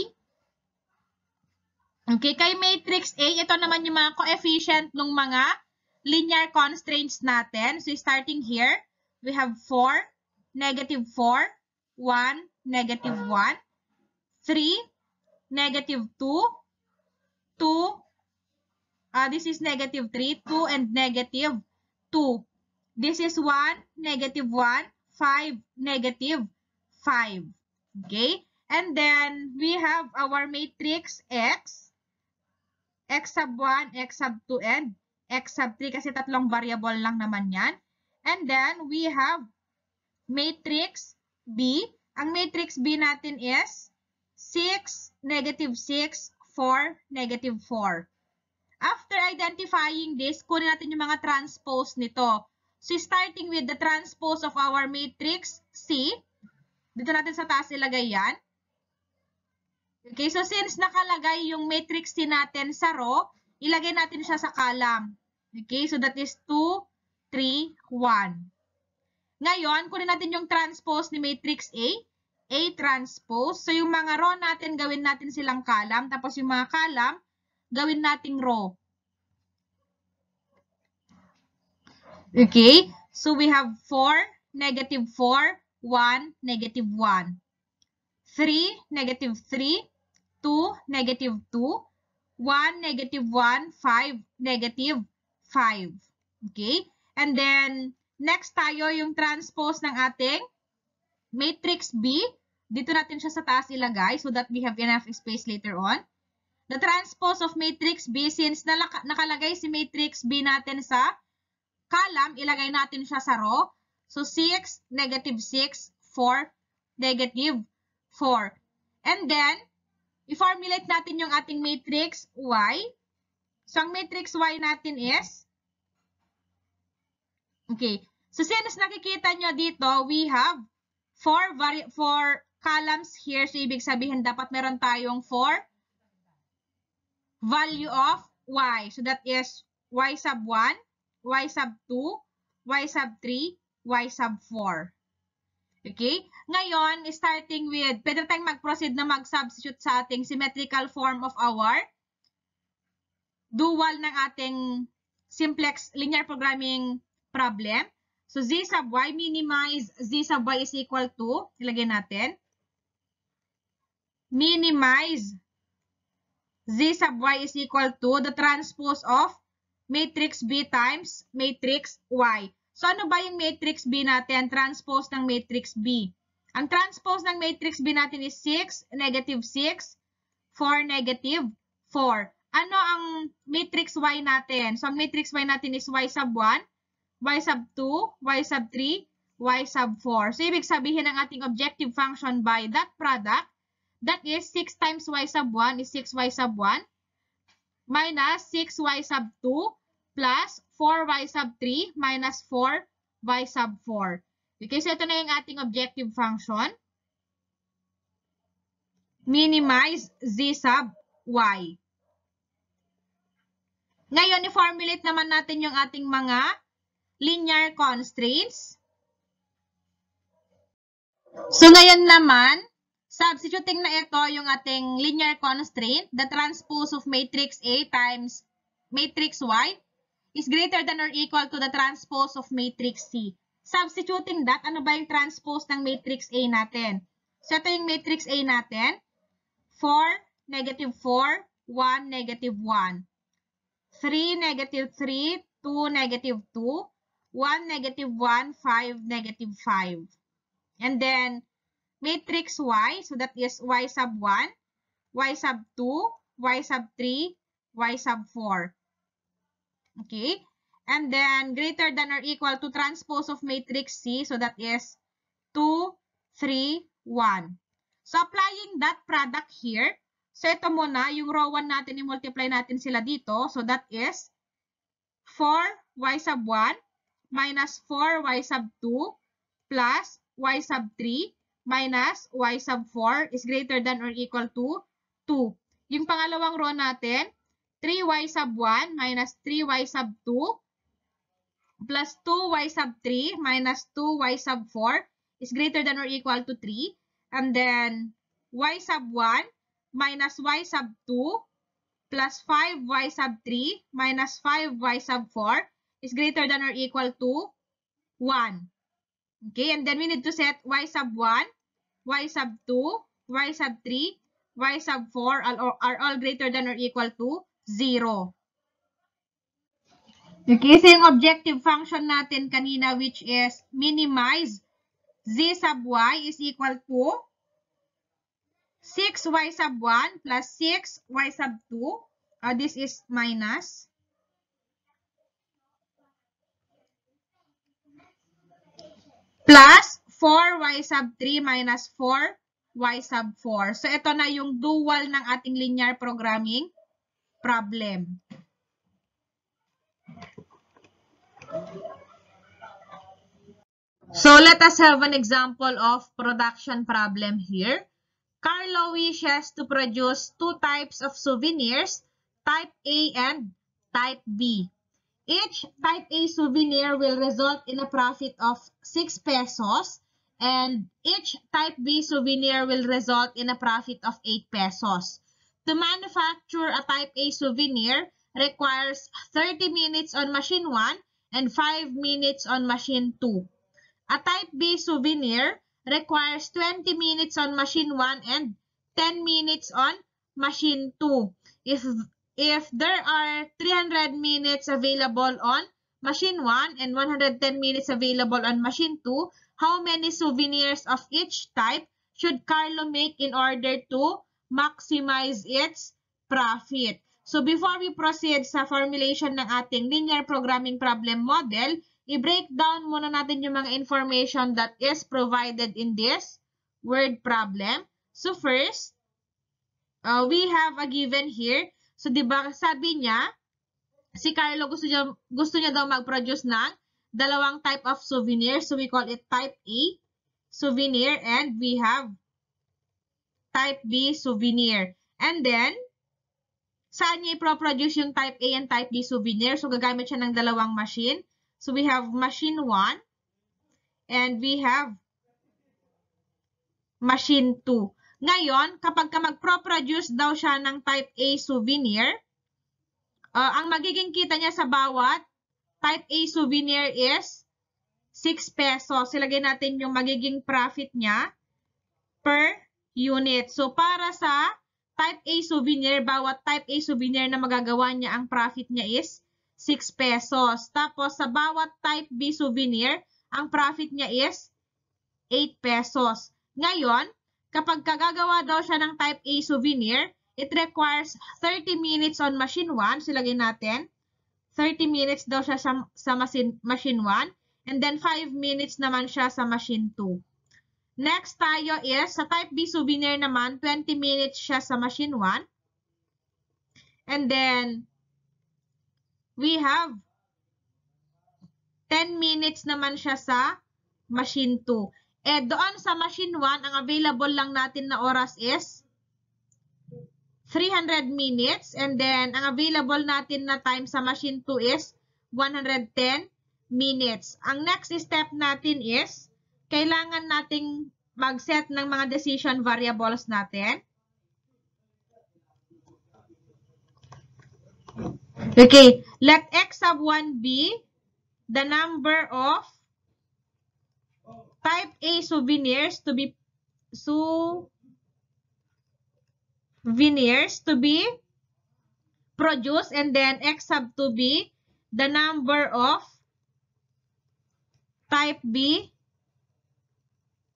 Okay, kay matrix A, ito naman yung mga coefficient ng mga linear constraints natin. So, starting here, we have 4, negative 4, 1, negative 1, 3, negative 2, 2, uh, this is negative 3, 2, and negative 2. This is 1, negative 1, 5, negative 5. Okay? And then, we have our matrix X, X sub 1, X sub 2, and X sub 3 kasi tatlong variable lang naman yan. And then, we have matrix B. Ang matrix B natin is 6, negative 6, 4, negative 4. After identifying this, kunin natin yung mga transpose nito. So, starting with the transpose of our matrix C, dito natin sa taas ilagay yan. Okay, so since nakalagay yung matrix C natin sa row, ilagay natin siya sa column. Okay, so that is 2, 3, 1. Ngayon, kunin natin yung transpose ni matrix A. A transpose. So, yung mga row natin, gawin natin silang column. Tapos, yung mga column, gawin nating row. Okay? So we have 4, negative 4, 1, negative 1. 3, negative 3, 2, negative 2, 1, negative 1, 5, negative 5. Okay? And then, next tayo yung transpose ng ating matrix B. Dito natin siya sa taas ilagay so that we have enough space later on the transpose of matrix B since nakalagay si matrix B natin sa column, ilagay natin siya sa row. So 6, negative 6, 4, negative 4. And then, i-formulate natin yung ating matrix Y. So ang matrix Y natin is, okay, so since nakikita nyo dito, we have four, vari columns here. So ibig sabihin dapat meron tayong four value of y. So that is y sub 1, y sub 2, y sub 3, y sub 4. Okay? Ngayon, starting with, pwede tayong mag-proceed na mag-substitute sa ating symmetrical form of our dual ng ating simplex linear programming problem. So, z sub y minimize z sub y is equal to, ilagay natin, minimize Z sub Y is equal to the transpose of matrix B times matrix Y. So, ano ba yung matrix B natin? Transpose ng matrix B. Ang transpose ng matrix B natin is 6, negative 6, 4, negative 4. Ano ang matrix Y natin? So, ang matrix Y natin is Y sub 1, Y sub 2, Y sub 3, Y sub 4. So, ibig sabihin ng ating objective function by that product That is 6 times y sub 1 is 6y sub 1 minus 6y sub 2 plus 4y sub 3 minus 4y sub 4. Okay, so ito na yung ating objective function. Minimize z sub y. Ngayon, i-formulate naman natin yung ating mga linear constraints. So, ngayon naman, Substituting na ito yung ating linear constraint, the transpose of matrix A times matrix Y is greater than or equal to the transpose of matrix C. Substituting that, ano ba yung transpose ng matrix A natin? So, ito yung matrix A natin. 4, negative 4, 1, negative 1. 3, negative 3, 2, negative 2. 1, negative 1, 5, negative 5. And then, matrix Y. So that is Y sub 1, Y sub 2, Y sub 3, Y sub 4. Okay? And then greater than or equal to transpose of matrix C. So that is 2, 3, 1. So applying that product here, so ito muna, yung row 1 natin, i-multiply natin sila dito. So that is 4y sub 1 minus 4y sub 2 plus y sub 3 minus y sub 4 is greater than or equal to 2. Yung pangalawang row natin, 3y sub 1 minus 3y sub 2 plus 2y sub 3 minus 2y sub 4 is greater than or equal to 3. And then, y sub 1 minus y sub 2 plus 5y sub 3 minus 5y sub 4 is greater than or equal to 1. Okay, and then we need to set y sub 1 y sub 2, y sub 3, y sub 4 are all greater than or equal to 0. Okay, so yung objective function natin kanina which is minimize z sub y is equal to 6y sub 1 plus 6y sub 2. Uh, this is minus. Plus 4y sub 3 minus 4y sub 4. So, ito na yung dual ng ating linear programming problem. So, let us have an example of production problem here. Carlo wishes to produce two types of souvenirs, type A and type B. Each type A souvenir will result in a profit of 6 pesos and each type B souvenir will result in a profit of 8 pesos. To manufacture a type A souvenir requires 30 minutes on machine 1 and 5 minutes on machine 2. A type B souvenir requires 20 minutes on machine 1 and 10 minutes on machine 2. If if there are 300 minutes available on machine 1 and 110 minutes available on machine 2, how many souvenirs of each type should Carlo make in order to maximize its profit? So before we proceed sa formulation ng ating linear programming problem model, i-break down muna natin yung mga information that is provided in this word problem. So first, uh, we have a given here. So 'di ba sabi niya, si Carlo gusto niya, gusto niya daw mag-produce ng dalawang type of souvenir. So we call it type A e, souvenir and we have type B souvenir. And then, saan niya i-produce yung type A and type B souvenir? So gagamit siya ng dalawang machine. So we have machine 1 and we have machine 2. Ngayon, kapag ka mag-produce daw siya ng type A souvenir, Uh, ang magiging kita niya sa bawat type A souvenir is 6 pesos. Silagay natin yung magiging profit niya per unit. So, para sa type A souvenir, bawat type A souvenir na magagawa niya, ang profit niya is 6 pesos. Tapos, sa bawat type B souvenir, ang profit niya is 8 pesos. Ngayon, kapag kagagawa daw siya ng type A souvenir, It requires 30 minutes on machine 1. So, ilagay natin. 30 minutes daw siya sa, sa machine, machine 1. And then, 5 minutes naman siya sa machine 2. Next tayo is, sa type B souvenir naman, 20 minutes siya sa machine 1. And then, we have 10 minutes naman siya sa machine 2. Eh, doon sa machine 1, ang available lang natin na oras is 300 minutes. And then, ang available natin na time sa machine 2 is 110 minutes. Ang next step natin is, kailangan nating mag-set ng mga decision variables natin. Okay, let x sub 1 be the number of type A souvenirs to be so veneers to be produced and then X sub to be the number of type B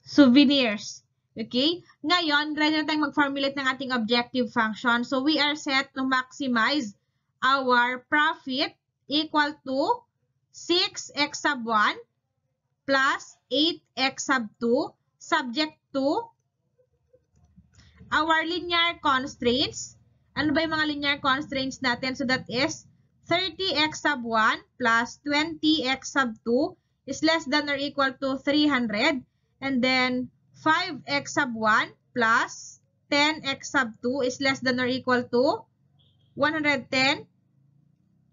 souvenirs. Okay? Ngayon, ready na tayong mag-formulate ng ating objective function. So, we are set to maximize our profit equal to 6x sub 1 plus 8x sub 2 subject to our linear constraints. Ano ba yung mga linear constraints natin? So that is 30x sub 1 plus 20x sub 2 is less than or equal to 300. And then 5x sub 1 plus 10x sub 2 is less than or equal to 110.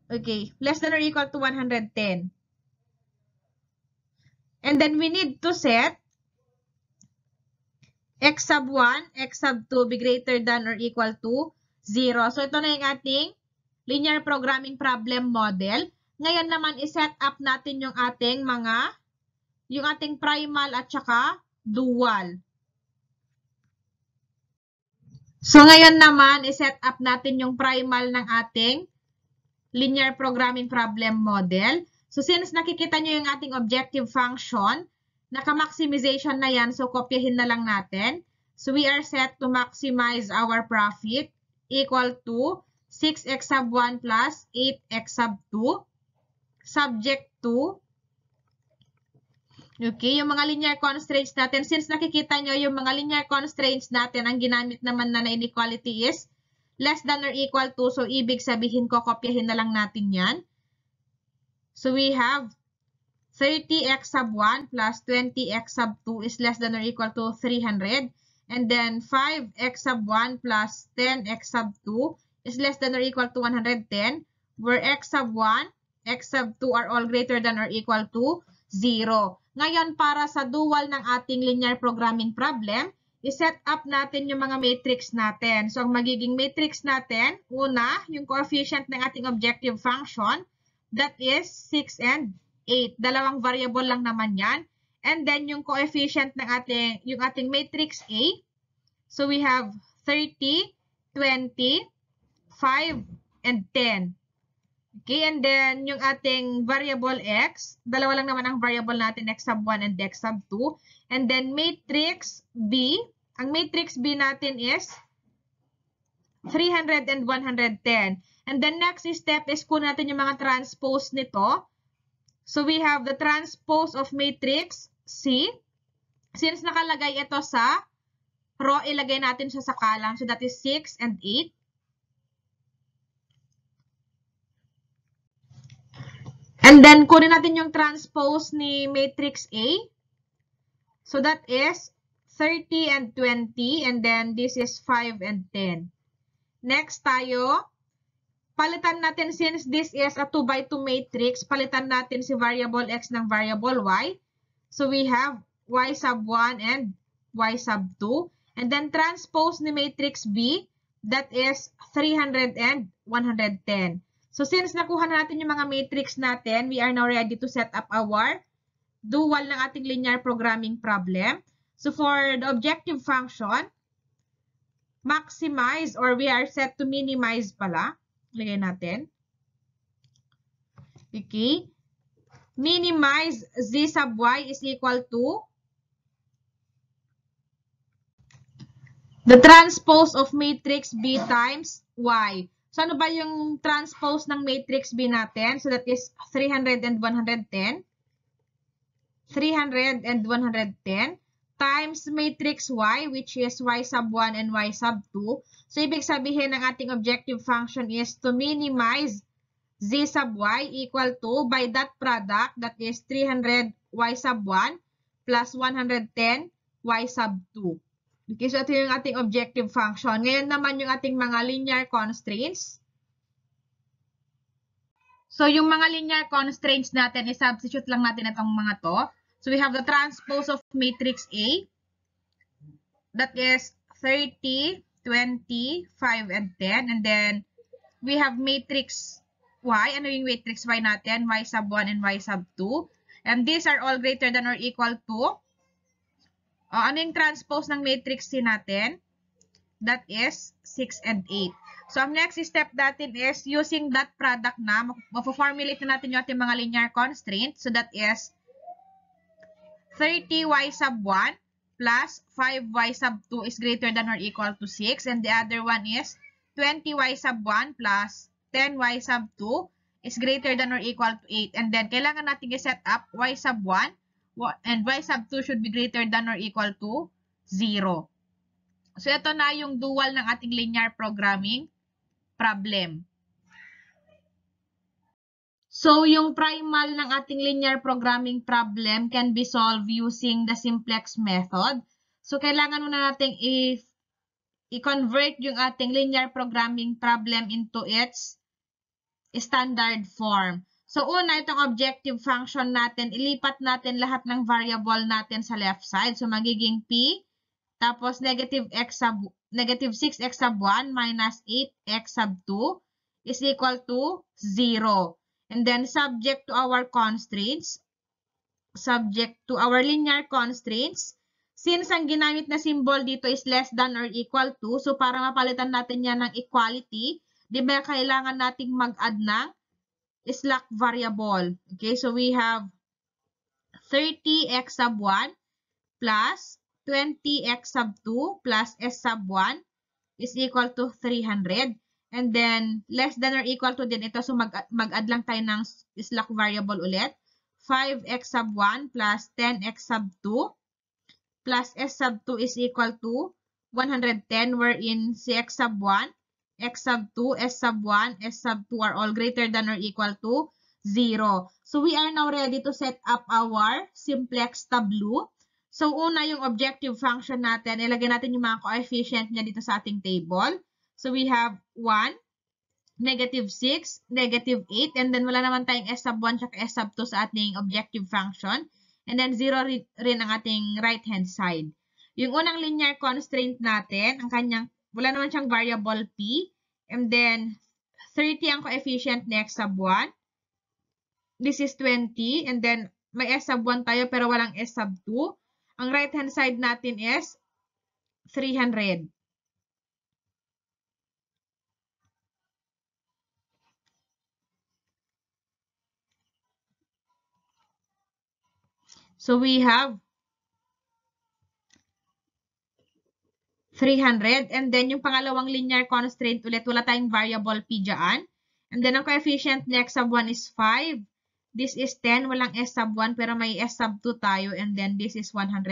Okay, less than or equal to 110. And then we need to set x sub 1, x sub 2 be greater than or equal to 0. So, ito na yung ating linear programming problem model. Ngayon naman, iset up natin yung ating mga, yung ating primal at saka dual. So, ngayon naman, iset up natin yung primal ng ating linear programming problem model. So, since nakikita nyo yung ating objective function, Naka-maximization na yan, so kopyahin na lang natin. So we are set to maximize our profit equal to 6x sub 1 plus 8x sub 2 subject to Okay, yung mga linear constraints natin, since nakikita nyo yung mga linear constraints natin, ang ginamit naman na na inequality is less than or equal to. So, ibig sabihin ko, kopyahin na lang natin yan. So, we have 30x sub 1 plus 20x sub 2 is less than or equal to 300. And then 5x sub 1 plus 10x sub 2 is less than or equal to 110, where x sub 1, x sub 2 are all greater than or equal to 0. Ngayon, para sa dual ng ating linear programming problem, iset up natin yung mga matrix natin. So, ang magiging matrix natin, una, yung coefficient ng ating objective function, that is 6 and 8. Dalawang variable lang naman yan. And then yung coefficient ng ating, yung ating matrix A. So we have 30, 20, 5, and 10. Okay, and then yung ating variable x, dalawa lang naman ang variable natin, x sub 1 and x sub 2. And then matrix B, ang matrix B natin is 300 and 110. And the next step is kunin natin yung mga transpose nito. So we have the transpose of matrix C. Since nakalagay ito sa row, ilagay natin siya sa column. So that is 6 and 8. And then, kunin natin yung transpose ni matrix A. So that is 30 and 20. And then, this is 5 and 10. Next tayo, palitan natin since this is a 2 by 2 matrix, palitan natin si variable x ng variable y. So we have y sub 1 and y sub 2. And then transpose ni matrix B, that is 300 and 110. So since nakuha na natin yung mga matrix natin, we are now ready to set up our dual ng ating linear programming problem. So for the objective function, maximize or we are set to minimize pala. Lagay natin. Okay. Minimize z sub y is equal to the transpose of matrix B times y. So, ano ba yung transpose ng matrix B natin? So, that is 300 and 110. 300 and 110 times matrix y, which is y sub 1 and y sub 2. So, ibig sabihin ng ating objective function is to minimize z sub y equal to by that product that is 300 y sub 1 plus 110 y sub 2. Okay, so ito yung ating objective function. Ngayon naman yung ating mga linear constraints. So, yung mga linear constraints natin, i-substitute lang natin itong mga to. So we have the transpose of matrix A. That is 30, 20, 5, and 10. And then we have matrix Y. Ano yung matrix Y natin? Y sub 1 and Y sub 2. And these are all greater than or equal to. Uh, ano yung transpose ng matrix C natin? That is 6 and 8. So, ang next step natin is using that product na, ma-formulate na natin yung ating mga linear constraint. So, that is 30y sub 1 plus 5y sub 2 is greater than or equal to 6. And the other one is 20y sub 1 plus 10y sub 2 is greater than or equal to 8. And then, kailangan natin i-set up y sub 1 and y sub 2 should be greater than or equal to 0. So, ito na yung dual ng ating linear programming problem. So, yung primal ng ating linear programming problem can be solved using the simplex method. So, kailangan muna natin i-convert yung ating linear programming problem into its standard form. So, una, itong objective function natin, ilipat natin lahat ng variable natin sa left side. So, magiging p, tapos negative x sub, negative 6x sub 1 minus 8x sub 2 is equal to 0. And then subject to our constraints, subject to our linear constraints, since ang ginamit na symbol dito is less than or equal to, so para mapalitan natin yan ng equality, di ba kailangan nating mag-add ng slack variable. Okay, so we have 30x sub 1 plus 20x sub 2 plus s sub 1 is equal to 300. And then, less than or equal to din ito. So, mag-add mag lang tayo ng slack variable ulit. 5x sub 1 plus 10x sub 2 plus s sub 2 is equal to 110 wherein si x sub 1, x sub 2, s sub 1, s sub 2 are all greater than or equal to 0. So, we are now ready to set up our simplex tableau. So, una yung objective function natin. Ilagay natin yung mga coefficient niya dito sa ating table. So we have 1, negative 6, negative 8, and then wala naman tayong S sub 1 at S sub 2 sa ating objective function. And then 0 rin ang ating right-hand side. Yung unang linear constraint natin, ang kanyang, wala naman siyang variable P. And then 30 ang coefficient ni X sub 1. This is 20. And then may S sub 1 tayo pero walang S sub 2. Ang right-hand side natin is 300. So we have 300. And then yung pangalawang linear constraint ulit, wala tayong variable p dyan. And then ang coefficient next sub 1 is 5. This is 10, walang S sub 1 pero may S sub 2 tayo and then this is 110.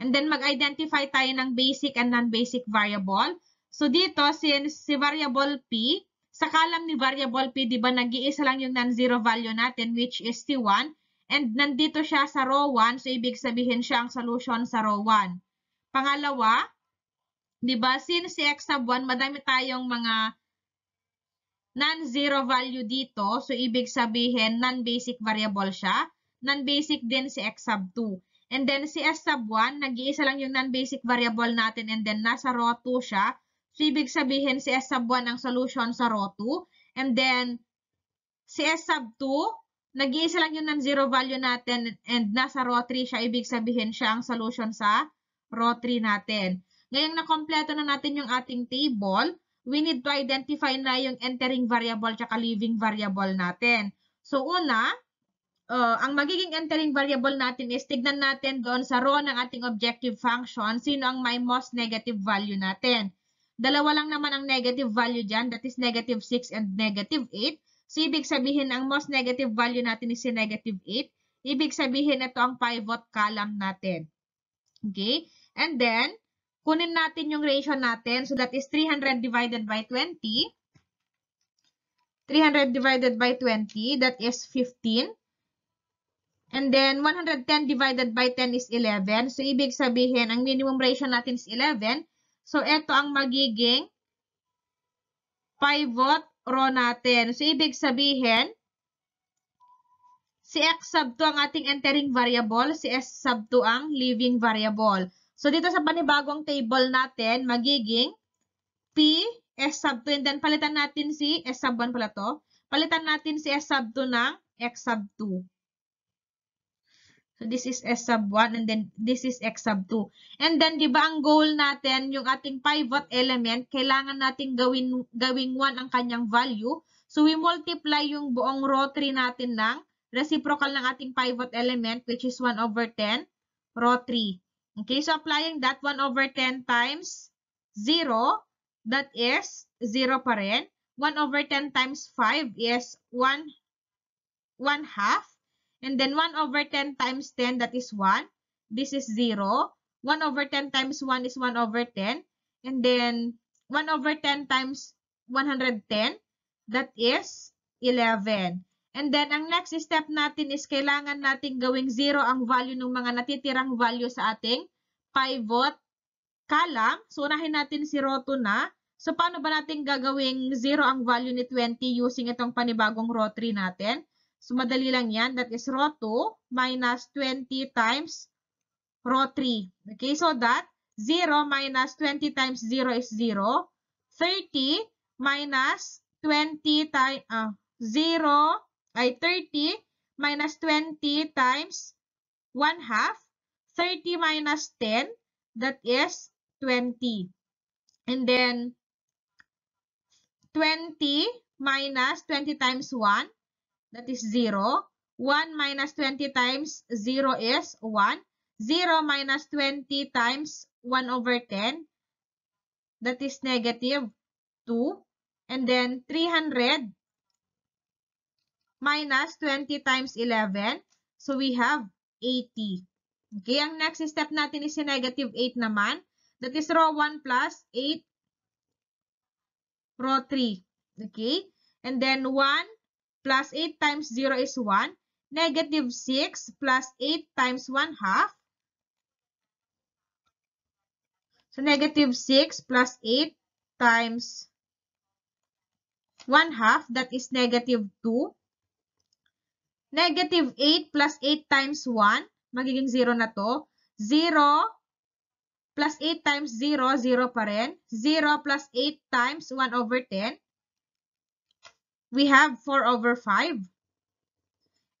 And then mag-identify tayo ng basic and non-basic variable. So dito, since si variable P, sa column ni variable P, di ba nag-iisa lang yung non-zero value natin which is C1. And nandito siya sa row 1, so ibig sabihin siya ang solution sa row 1. Pangalawa, 'di ba? Since si x sub 1, madami tayong mga non-zero value dito, so ibig sabihin non-basic variable siya. Non-basic din si x sub 2. And then si s sub 1, nag-iisa lang yung non-basic variable natin and then nasa row 2 siya. So ibig sabihin si s sub 1 ang solution sa row 2. And then si s sub 2 nag-iisa lang yun ng zero value natin and nasa row 3 siya, ibig sabihin siya ang solution sa row 3 natin. Ngayong nakompleto na natin yung ating table, we need to identify na yung entering variable at leaving variable natin. So una, uh, ang magiging entering variable natin is tignan natin doon sa row ng ating objective function, sino ang may most negative value natin. Dalawa lang naman ang negative value dyan, that is negative 6 and negative 8. So, ibig sabihin, ang most negative value natin is si negative 8. Ibig sabihin, ito ang pivot column natin. Okay? And then, kunin natin yung ratio natin. So, that is 300 divided by 20. 300 divided by 20, that is 15. And then, 110 divided by 10 is 11. So, ibig sabihin, ang minimum ratio natin is 11. So, ito ang magiging pivot row natin. So, ibig sabihin, si x sub 2 ang ating entering variable, si s sub 2 ang leaving variable. So, dito sa panibagong table natin, magiging p s sub 2 and then palitan natin si s sub 1 pala to. Palitan natin si s sub 2 ng x sub 2. So, this is S sub 1 and then this is X sub 2. And then, di ba ang goal natin, yung ating pivot element, kailangan natin gawin, gawing 1 ang kanyang value. So, we multiply yung buong row 3 natin ng reciprocal ng ating pivot element, which is 1 over 10, row 3. Okay, so applying that 1 over 10 times 0, that is 0 pa rin. 1 over 10 times 5 is 1, 1 half. And then 1 over 10 times 10, that is 1. This is 0. 1 over 10 times 1 is 1 over 10. And then 1 over 10 times 110, that is 11. And then, ang next step natin is kailangan nating gawing 0 ang value ng mga natitirang value sa ating pivot column. So, unahin natin si roto na. So, paano ba natin gagawing 0 ang value ni 20 using itong panibagong row 3 natin? So, madali lang yan. That is rho 2 minus 20 times rho 3. Okay, so that 0 minus 20 times 0 is 0. 30 minus 20 ah, times, uh, 0, ay 30 minus 20 times 1 half. 30 minus 10, that is 20. And then, 20 minus 20 times 1, that is 0. 1 minus 20 times 0 is 1. 0 minus 20 times 1 over 10, that is negative 2. And then 300 minus 20 times 11, so we have 80. Okay, ang next step natin is negative 8 naman. That is row 1 plus 8, row 3. Okay, and then 1 plus 8 times 0 is 1. Negative 6 plus 8 times 1 half. So, negative 6 plus 8 times 1 half, that is negative 2. Negative 8 plus 8 times 1, magiging 0 na to. 0 plus 8 times 0, 0 pa rin. 0 plus 8 times 1 over 10 we have 4 over 5.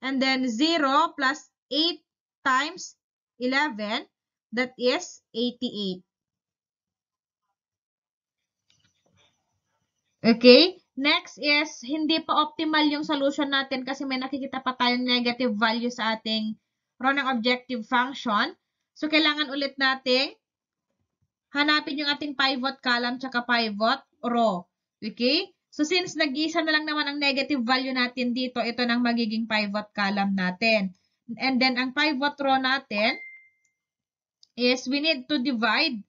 And then 0 plus 8 times 11, that is 88. Okay? Next is, hindi pa optimal yung solution natin kasi may nakikita pa tayong negative value sa ating ng objective function. So, kailangan ulit nating hanapin yung ating pivot column tsaka pivot row. Okay? So since nag-iisa na lang naman ang negative value natin dito, ito nang magiging pivot column natin. And then ang pivot row natin is we need to divide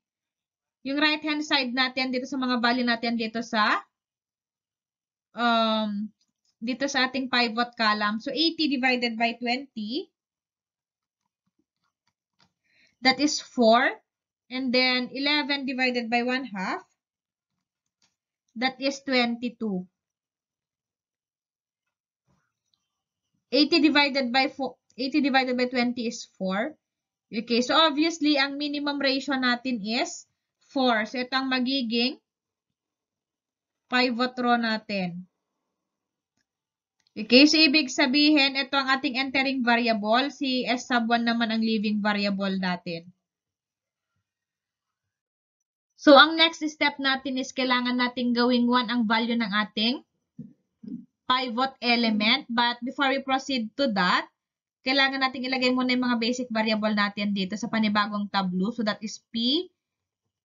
yung right hand side natin dito sa mga value natin dito sa um, dito sa ating pivot column. So 80 divided by 20 that is 4 and then 11 divided by 1 half That is 22. 80 divided by 4, 80 divided by 20 is 4. Okay, so obviously, ang minimum ratio natin is 4. So, ito ang magiging pivot row natin. Okay, so ibig sabihin, ito ang ating entering variable, si S sub 1 naman ang leaving variable natin. So, ang next step natin is kailangan natin gawing 1 ang value ng ating pivot element. But before we proceed to that, kailangan natin ilagay muna yung mga basic variable natin dito sa panibagong tablo. So, that is P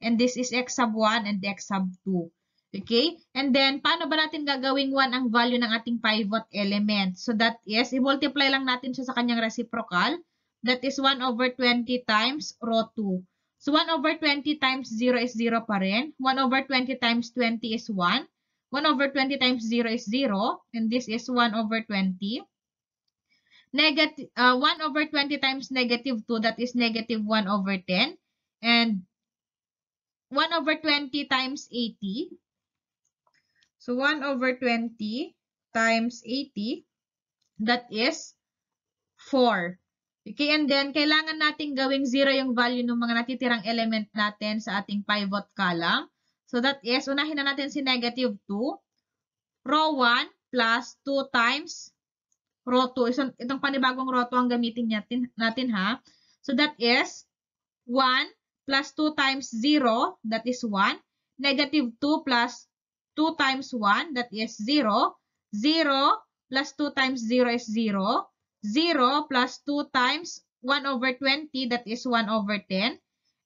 and this is X sub 1 and X sub 2. Okay? And then, paano ba natin gagawing 1 ang value ng ating pivot element? So, that is, i-multiply lang natin siya sa kanyang reciprocal. That is 1 over 20 times rho 2. So 1 over 20 times 0 is 0 pa rin. 1 over 20 times 20 is 1. 1 over 20 times 0 is 0. And this is 1 over 20. Negative, uh, 1 over 20 times negative 2, that is negative 1 over 10. And 1 over 20 times 80. So 1 over 20 times 80, that is 4. Okay, and then kailangan nating gawing 0 yung value ng mga natitirang element natin sa ating pivot column. So that is, unahin na natin si negative 2. Row 1 plus 2 times row 2. Isang, itong panibagong row 2 ang gamitin natin, natin ha. So that is 1 plus 2 times 0, that is 1. Negative 2 plus 2 times 1, that is 0. 0 plus 2 times 0 is 0. 0 plus 2 times 1 over 20, that is 1 over 10.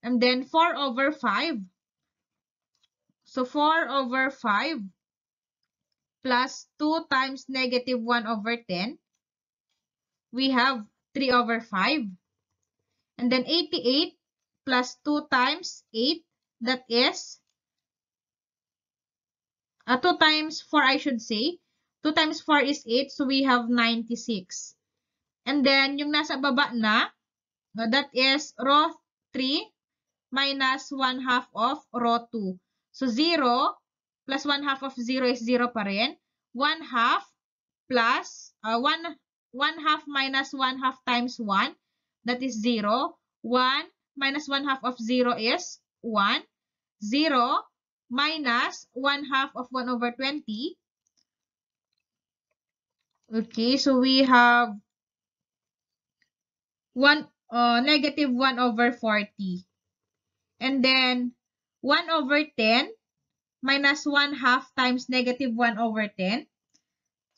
And then 4 over 5. So 4 over 5 plus 2 times negative 1 over 10. We have 3 over 5. And then 88 plus 2 times 8, that is uh, 2 times 4, I should say. 2 times 4 is 8, so we have 96. And then, yung nasa baba na, that is row 3 minus 1 half of row 2. So, 0 plus 1 half of 0 is 0 pa rin. 1 half plus, uh, 1, 1 half minus 1 half times 1, that is 0. 1 minus 1 half of 0 is 1. 0 minus 1 half of 1 over 20. Okay, so we have 1 uh, negative 1 over 40. And then 1 over 10 minus 1 half times negative 1 over 10.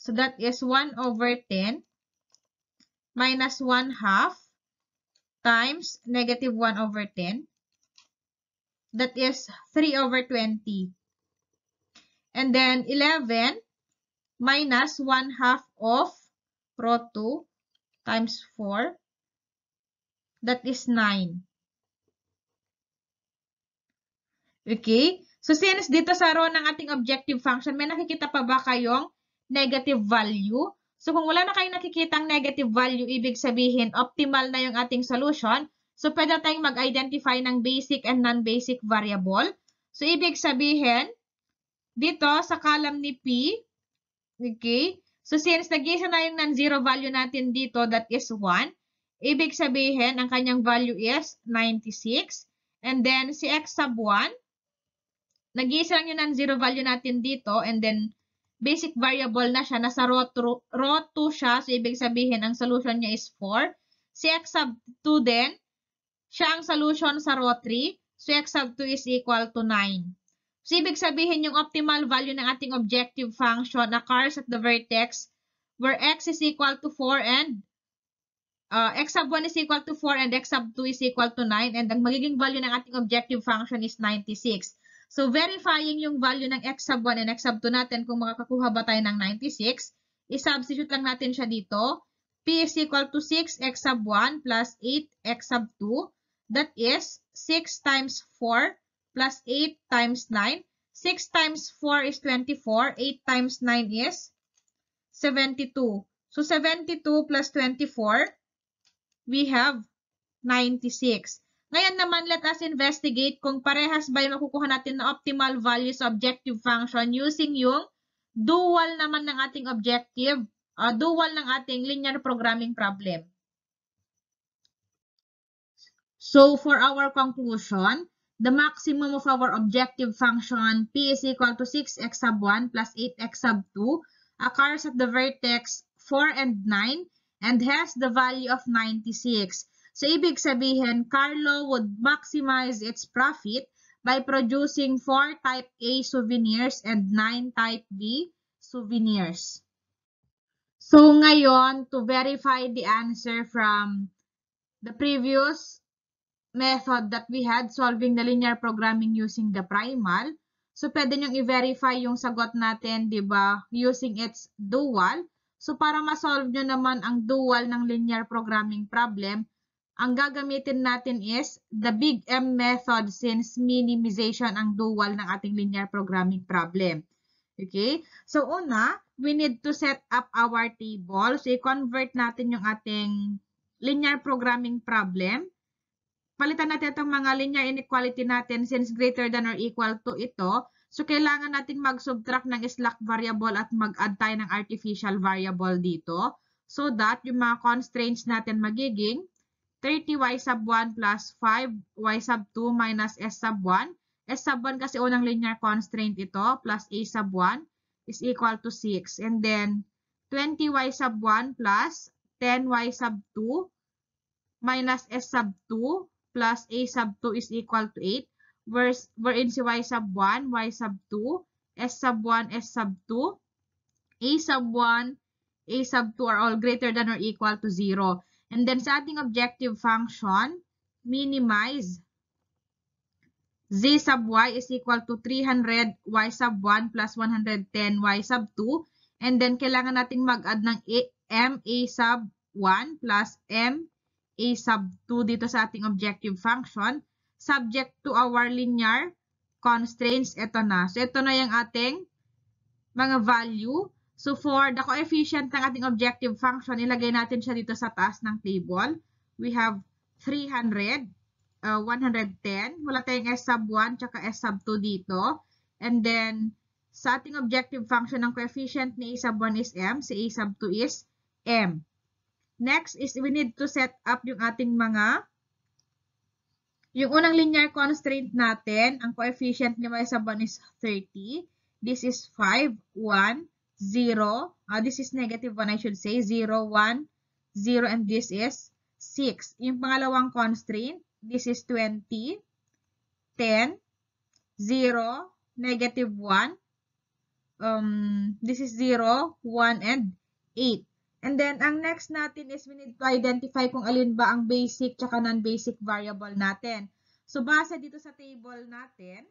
So that is 1 over 10 minus 1 half times negative 1 over 10. That is 3 over 20. And then 11 minus 1 half of root 2 times 4 That is 9. Okay? So, since dito sa row ng ating objective function, may nakikita pa ba kayong negative value? So, kung wala na kayong nakikitang negative value, ibig sabihin optimal na yung ating solution. So, pwede tayong mag-identify ng basic and non-basic variable. So, ibig sabihin, dito sa column ni P, okay? So, since nag na yung non-zero value natin dito, that is 1. Ibig sabihin, ang kanyang value is 96. And then, si x sub 1, nag-iisa lang yun ang zero value natin dito. And then, basic variable na siya. Nasa row 2 siya. So, ibig sabihin, ang solution niya is 4. Si x sub 2 din, siya ang solution sa row 3. So, x sub 2 is equal to 9. So, ibig sabihin, yung optimal value ng ating objective function occurs at the vertex where x is equal to 4 and uh, x sub 1 is equal to 4 and x sub 2 is equal to 9 and ang magiging value ng ating objective function is 96. So verifying yung value ng x sub 1 and x sub 2 natin kung makakakuha ba tayo ng 96, i-substitute lang natin siya dito. p is equal to 6 x sub 1 plus 8 x sub 2. That is 6 times 4 plus 8 times 9. 6 times 4 is 24. 8 times 9 is 72. So 72 plus 24 we have 96. Ngayon naman, let us investigate kung parehas ba yung makukuha natin na optimal value sa objective function using yung dual naman ng ating objective, uh, dual ng ating linear programming problem. So, for our conclusion, the maximum of our objective function p is equal to 6x sub 1 plus 8x sub 2 occurs at the vertex 4 and 9 and has the value of 96. So, ibig sabihin, Carlo would maximize its profit by producing 4 type A souvenirs and 9 type B souvenirs. So, ngayon, to verify the answer from the previous method that we had solving the linear programming using the primal. So, pwede nyong i-verify yung sagot natin, di ba, using its dual. So para ma-solve nyo naman ang dual ng linear programming problem, ang gagamitin natin is the big M method since minimization ang dual ng ating linear programming problem. Okay? So una, we need to set up our table. So i-convert natin yung ating linear programming problem. Palitan natin itong mga linear inequality natin since greater than or equal to ito. So, kailangan natin mag-subtract ng slack variable at mag-add tayo ng artificial variable dito. So that yung mga constraints natin magiging 30y sub 1 plus 5y sub 2 minus s sub 1. S sub 1 kasi unang linear constraint ito plus a sub 1 is equal to 6. And then 20y sub 1 plus 10y sub 2 minus s sub 2 plus a sub 2 is equal to 8 verse, wherein si y sub 1, y sub 2, s sub 1, s sub 2, a sub 1, a sub 2 are all greater than or equal to 0. And then sa ating objective function, minimize z sub y is equal to 300 y sub 1 plus 110 y sub 2. And then, kailangan nating mag-add ng a, m a sub 1 plus m a sub 2 dito sa ating objective function subject to our linear constraints. Ito na. So, ito na yung ating mga value. So, for the coefficient ng ating objective function, ilagay natin siya dito sa taas ng table. We have 300, uh, 110. Wala tayong S sub 1 tsaka S sub 2 dito. And then, sa ating objective function, ang coefficient ni A sub 1 is M, si A sub 2 is M. Next is we need to set up yung ating mga yung unang linear constraint natin, ang coefficient ni y sub 1 is 30. This is 5, 1, 0. Uh, this is negative 1, I should say. 0, 1, 0, and this is 6. Yung pangalawang constraint, this is 20, 10, 0, negative 1. Um, this is 0, 1, and 8. And then, ang next natin is we need to identify kung alin ba ang basic tsaka non-basic variable natin. So, base dito sa table natin,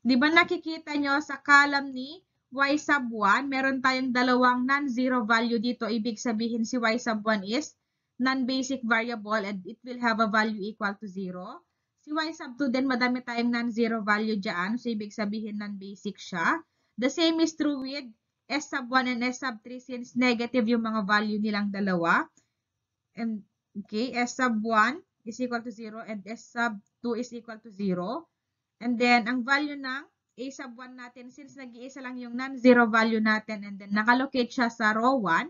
di ba nakikita nyo sa column ni y sub 1, meron tayong dalawang non-zero value dito. Ibig sabihin si y sub 1 is non-basic variable and it will have a value equal to 0. Si y sub 2 din, madami tayong non-zero value dyan. So, ibig sabihin non-basic siya. The same is true with S eh, sub 1 and S eh, sub 3 since negative yung mga value nilang dalawa. And, okay, S eh, sub 1 is equal to 0 and S sub 2 is equal to 0. And then, ang value ng A sub 1 natin, since nag-iisa lang yung non-zero value natin and then nakalocate siya sa row 1,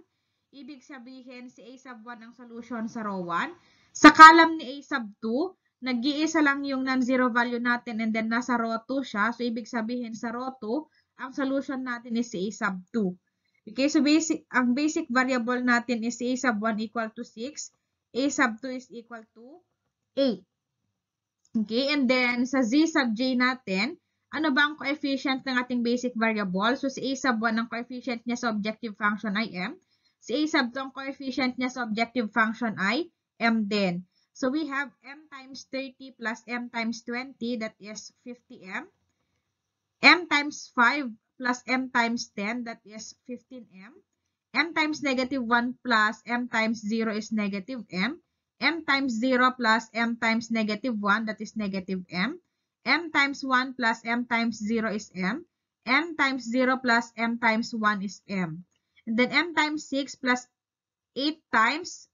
ibig sabihin si A sub 1 ang solution sa row 1. Sa column ni A sub 2, nag-iisa lang yung non-zero value natin and then nasa row 2 siya. So, ibig sabihin sa row 2, ang solution natin is A sub 2. Okay, so basic, ang basic variable natin is A sub 1 equal to 6. A sub 2 is equal to 8. Okay, and then sa Z sub J natin, ano ba ang coefficient ng ating basic variable? So, si A sub 1 ang coefficient niya sa objective function i M. Si A sub 2 ang coefficient niya sa objective function i M din. So, we have M times 30 plus M times 20, that is 50M. m times 5 plus m times 10, that is 15m. m times negative 1 plus m times 0 is negative m. m times 0 plus m times negative 1, that is negative m. m times 1 plus m times 0 is m. m times 0 plus m times 1 is m. And then m times 6 plus 8 times,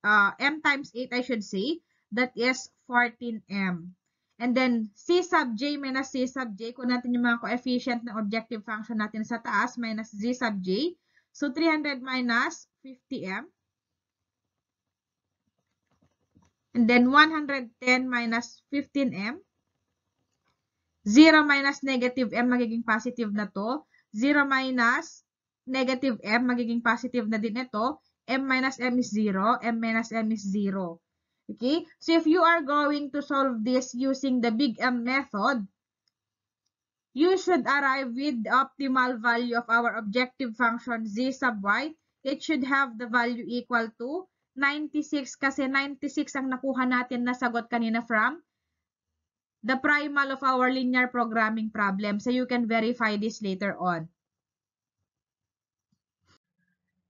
uh, m times 8 I should say, that is 14m. And then, C sub j minus C sub j, kung natin yung mga coefficient ng objective function natin sa taas, minus Z sub j. So, 300 minus 50M. And then, 110 minus 15M. 0 minus negative M, magiging positive na to. 0 minus negative M, magiging positive na din ito. M minus M is 0. M minus M is 0. Okay? So if you are going to solve this using the big M method, you should arrive with the optimal value of our objective function z sub y. It should have the value equal to 96 kasi 96 ang nakuha natin na sagot kanina from the primal of our linear programming problem. So you can verify this later on.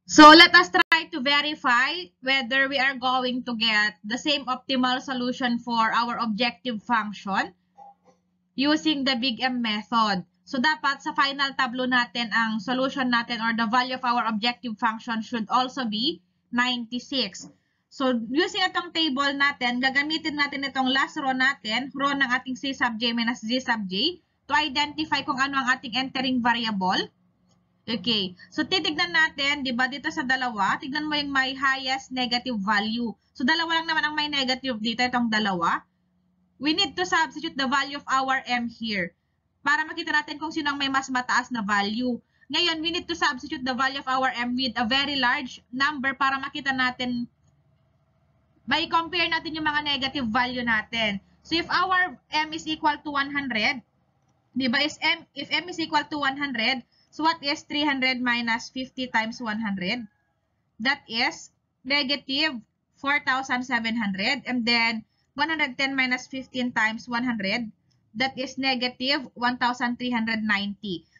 So let us try to verify whether we are going to get the same optimal solution for our objective function using the big M method. So dapat sa final tablo natin ang solution natin or the value of our objective function should also be 96. So using itong table natin, gagamitin natin itong last row natin, row ng ating C sub J minus G sub J to identify kung ano ang ating entering variable. Okay. So, titignan natin, di ba, dito sa dalawa, tignan mo yung may highest negative value. So, dalawa lang naman ang may negative dito, itong dalawa. We need to substitute the value of our m here para makita natin kung sino ang may mas mataas na value. Ngayon, we need to substitute the value of our m with a very large number para makita natin, may compare natin yung mga negative value natin. So, if our m is equal to 100, di ba, is m, if m is equal to 100, So what is 300 minus 50 times 100? That is negative 4,700. And then 110 minus 15 times 100, that is negative 1,390.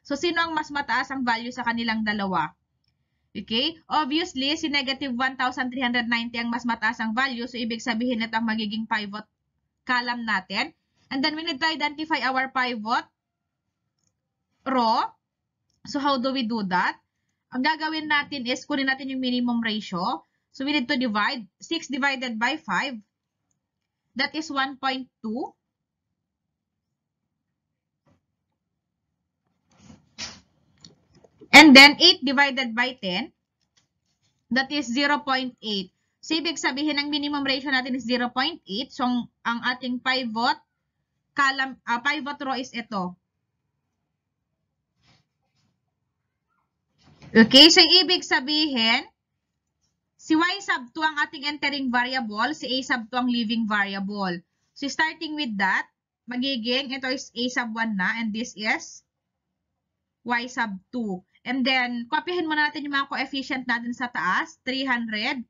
So sino ang mas mataas ang value sa kanilang dalawa? Okay? Obviously, si negative 1,390 ang mas mataas ang value. So, ibig sabihin na ang magiging pivot column natin. And then, we need to identify our pivot row. So how do we do that? Ang gagawin natin is kunin natin yung minimum ratio. So we need to divide 6 divided by 5. That is 1.2. And then 8 divided by 10. That is 0.8. So, ibig sabihin, ang minimum ratio natin is 0.8. So, ang, ating pivot, column, uh, ah, pivot row is ito. Okay, so ibig sabihin, si y sub 2 ang ating entering variable, si a sub 2 ang leaving variable. So starting with that, magiging ito is a sub 1 na and this is y sub 2. And then, kopyahin mo natin yung mga coefficient natin sa taas, 300,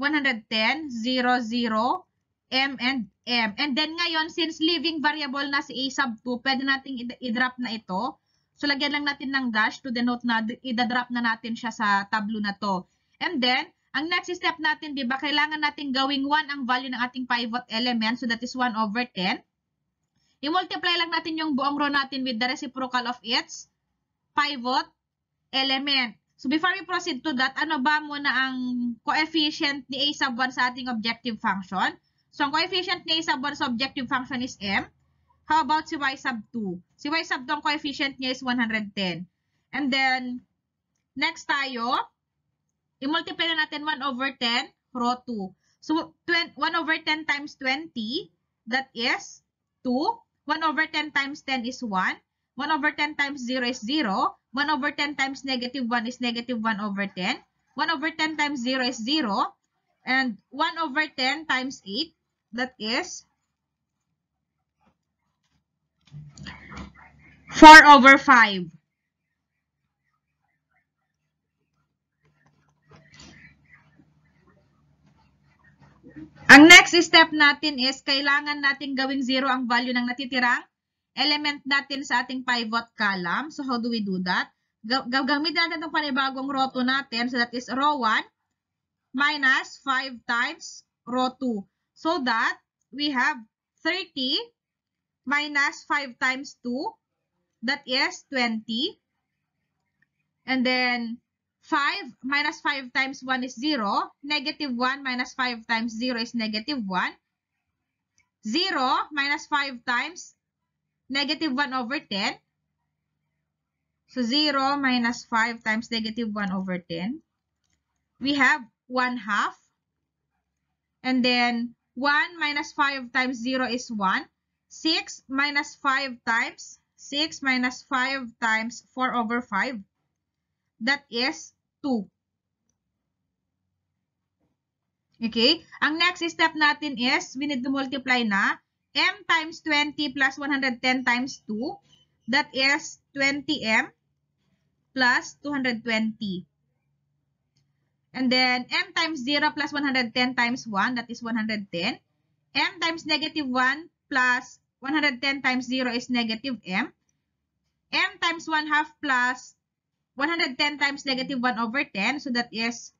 110, 0, 0, m and m. And then ngayon, since leaving variable na si a sub 2, pwede nating i-drop na ito So lagyan lang natin ng dash to denote na idadrop na natin siya sa tablo na to. And then, ang next step natin, di ba, kailangan natin gawing 1 ang value ng ating pivot element. So that is 1 over 10. I-multiply lang natin yung buong row natin with the reciprocal of its pivot element. So before we proceed to that, ano ba muna ang coefficient ni A sub 1 sa ating objective function? So ang coefficient ni A sub 1 sa objective function is M. How about si y sub 2? Si y sub 2, ang coefficient niya is 110. And then, next tayo, i-multiply na natin 1 over 10, row 2. So, 1 over 10 times 20, that is 2. 1 over 10 times 10 is 1. 1 over 10 times 0 is 0. 1 over 10 times negative 1 is negative 1 over 10. 1 over 10 times 0 is 0. And 1 over 10 times 8, that is 4 over 5. Ang next step natin is kailangan natin gawing 0 ang value ng natitirang element natin sa ating pivot column. So how do we do that? Gagamitin natin itong panibagong row 2 natin. So that is row 1 minus 5 times row 2. So that we have 30 minus 5 times 2 that is 20. And then 5 minus 5 times 1 is 0. Negative 1 minus 5 times 0 is negative 1. 0 minus 5 times negative 1 over 10. So 0 minus 5 times negative 1 over 10. We have 1 half. And then 1 minus 5 times 0 is 1. 6 minus 5 times 6 minus 5 times 4 over 5. That is 2. Okay? Ang next step natin is, we need to multiply na m times 20 plus 110 times 2. That is 20m plus 220. And then, m times 0 plus 110 times 1, that is 110. m times negative 1 plus 110 times 0 is negative m. m times 1 half plus 110 times negative 1 over 10. So that is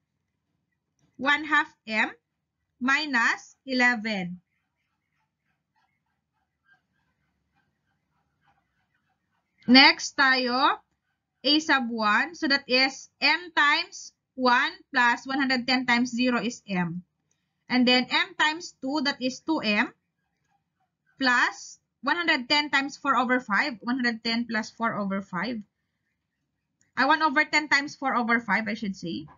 1 half m minus 11. Next tayo, a sub 1. So that is m times 1 plus 110 times 0 is m. And then m times 2, that is 2m. plus 110 times 4 over 5. 110 plus 4 over 5. I 1 over 10 times 4 over 5, I should say.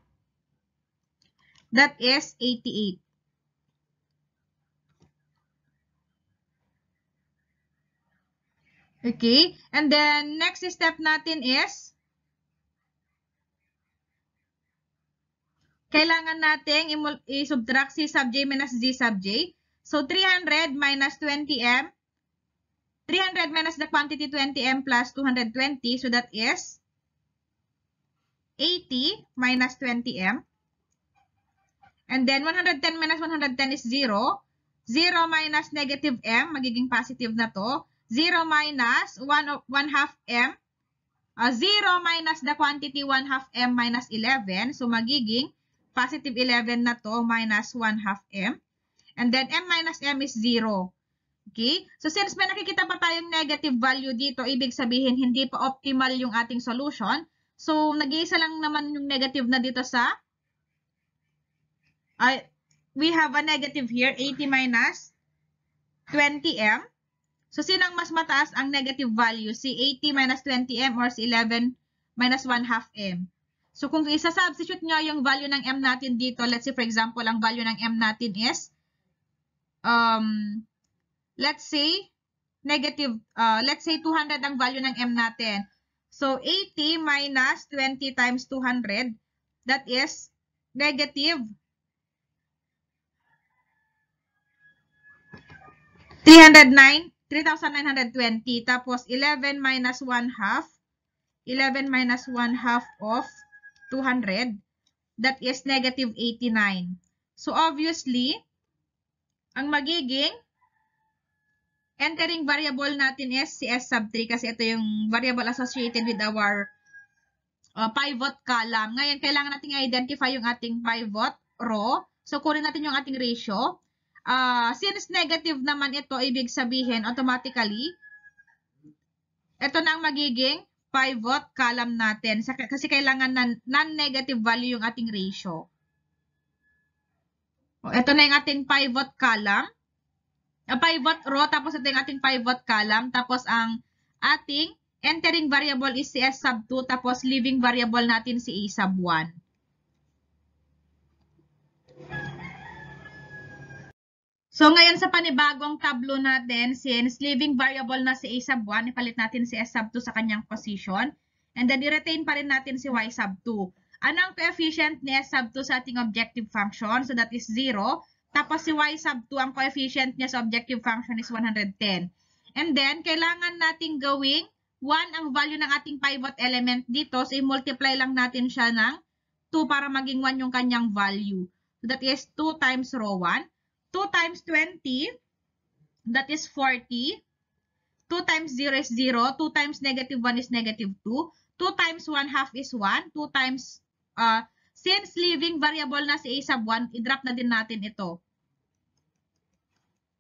That is 88. Okay? And then, next step natin is, kailangan natin i-subtract si sub j minus g sub j. So 300 minus 20m. 300 minus the quantity 20m plus 220. So that is 80 minus 20m. And then 110 minus 110 is 0. 0 minus negative m, magiging positive na to. 0 minus 1, 1 half m. Uh, 0 minus the quantity 1 half m minus 11. So magiging positive 11 na to minus 1 half m. And then m minus m is 0. Okay? So since may nakikita pa tayong negative value dito, ibig sabihin hindi pa optimal yung ating solution. So nag-iisa lang naman yung negative na dito sa uh, we have a negative here, 80 minus 20m. So sinang mas mataas ang negative value? Si 80 minus 20m or si 11 minus 1 half m. So kung isa-substitute nyo yung value ng m natin dito, let's say for example, ang value ng m natin is um, let's say, negative, uh, let's say 200 ang value ng M natin. So, 80 minus 20 times 200, that is negative 309, 3,920. Tapos, 11 minus 1 half, 11 minus 1 half of 200, that is negative 89. So, obviously, ang magiging entering variable natin is si S sub 3 kasi ito yung variable associated with our uh, pivot column. Ngayon, kailangan natin identify yung ating pivot row. So, kunin natin yung ating ratio. Uh, since negative naman ito, ibig sabihin, automatically, ito na ang magiging pivot column natin kasi kailangan non-negative value yung ating ratio. O, ito na yung ating pivot column. A ah, pivot row, tapos ito yung ating pivot column. Tapos ang ating entering variable is si S sub 2, tapos leaving variable natin si A sub 1. So, ngayon sa panibagong tablo natin, since leaving variable na si A sub 1, ipalit natin si S sub 2 sa kanyang position. And then, i-retain pa rin natin si Y sub 2. Ano ang coefficient ni S sub 2 sa ating objective function? So that is 0. Tapos si Y sub 2, ang coefficient niya sa objective function is 110. And then, kailangan nating gawing 1 ang value ng ating pivot element dito. So, i-multiply lang natin siya ng 2 para maging 1 yung kanyang value. So, that is 2 times row 1. 2 times 20, that is 40. 2 times 0 is 0. 2 times negative 1 is negative 2. 2 times 1 half is 1. 2 times uh, since leaving variable na si a sub 1, i-drop na din natin ito.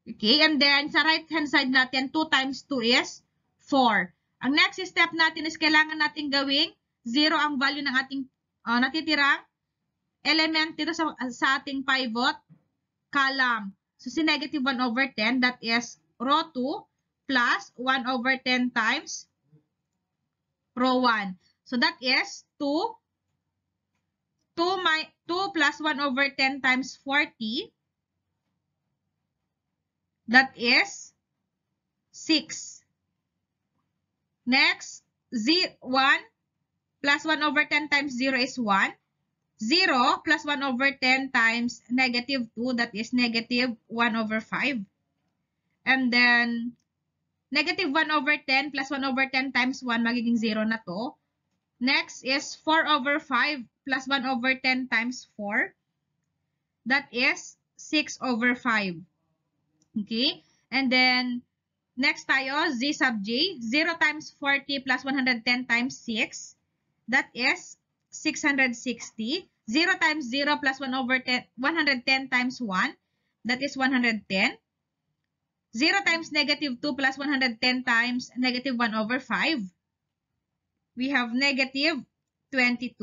Okay, and then sa right-hand side natin, 2 times 2 is 4. Ang next step natin is kailangan natin gawing 0 ang value ng ating uh, natitirang element dito sa, sa ating pivot column. So, si negative 1 over 10, that is row 2 plus 1 over 10 times row 1. So, that is 2 2, my, 2 plus 1 over 10 times 40, that is 6. Next, z 1 plus 1 over 10 times 0 is 1. 0 plus 1 over 10 times negative 2, that is negative 1 over 5. And then, negative 1 over 10 plus 1 over 10 times 1, magiging 0 na to. Next is 4 over 5 plus 1 over 10 times 4. That is 6 over 5. Okay? And then, next tayo, z sub j. 0 times 40 plus 110 times 6. That is 660. 0 times 0 plus 1 over 10, 110 times 1. That is 110. 0 times negative 2 plus 110 times negative 1 over 5. We have negative 22.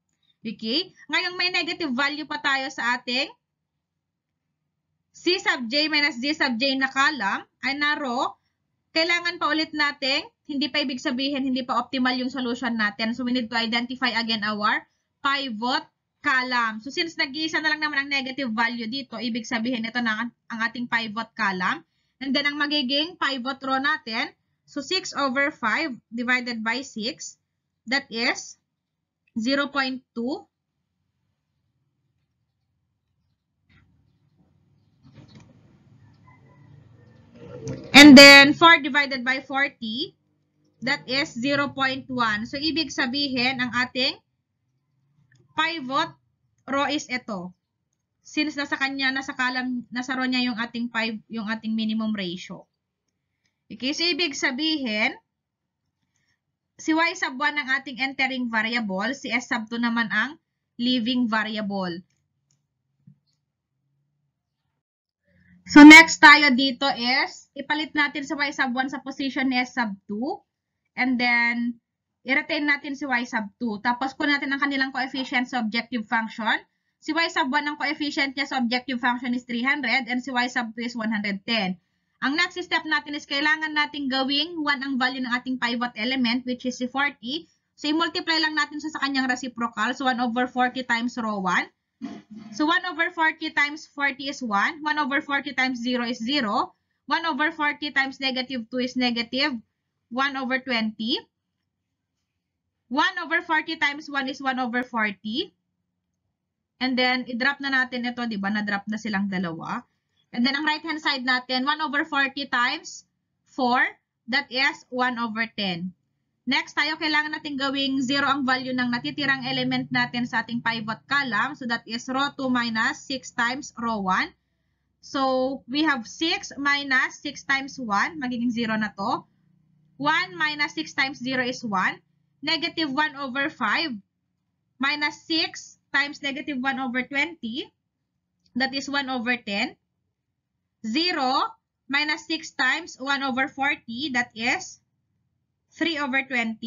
Okay? Ngayong may negative value pa tayo sa ating C sub J minus D sub J na column, ay na row, kailangan pa ulit nating, hindi pa ibig sabihin, hindi pa optimal yung solution natin. So, we need to identify again our pivot column. So, since nag-iisa na lang naman ang negative value dito, ibig sabihin ito na ang ating pivot column. And then, ang magiging pivot row natin, so 6 over 5 divided by 6, that is 0.2 And then 4 divided by 40 that is 0.1. So ibig sabihin ang ating pivot row is ito. Since nasa kanya nasa column nasa row niya yung ating 5 yung ating minimum ratio. Okay, so ibig sabihin Si y sub 1 ang ating entering variable, si s sub 2 naman ang leaving variable. So next tayo dito is ipalit natin si y sub 1 sa position ni s sub 2 and then i-retain natin si y sub 2. Tapos kunin natin ang kanilang coefficient sa objective function. Si y sub 1 ang coefficient niya sa objective function is 300 and si y sub 2 is 110. Ang next step natin is kailangan nating gawing 1 ang value ng ating pivot element which is si 40. So, i-multiply lang natin siya sa kanyang reciprocal. So, 1 over 40 times row 1. So, 1 over 40 times 40 is 1. 1 over 40 times 0 is 0. 1 over 40 times negative 2 is negative 1 over 20. 1 over 40 times 1 is 1 over 40. And then, i-drop na natin ito, di ba? Na-drop na silang dalawa. And then ang right-hand side natin, 1 over 40 times 4, that is 1 over 10. Next, tayo kailangan natin gawing 0 ang value ng natitirang element natin sa ating pivot column. So that is row 2 minus 6 times row 1. So we have 6 minus 6 times 1, magiging 0 na to. 1 minus 6 times 0 is 1. Negative 1 over 5 minus 6 times negative 1 over 20, that is 1 over 10. 0 minus 6 times 1 over 40, that is 3 over 20,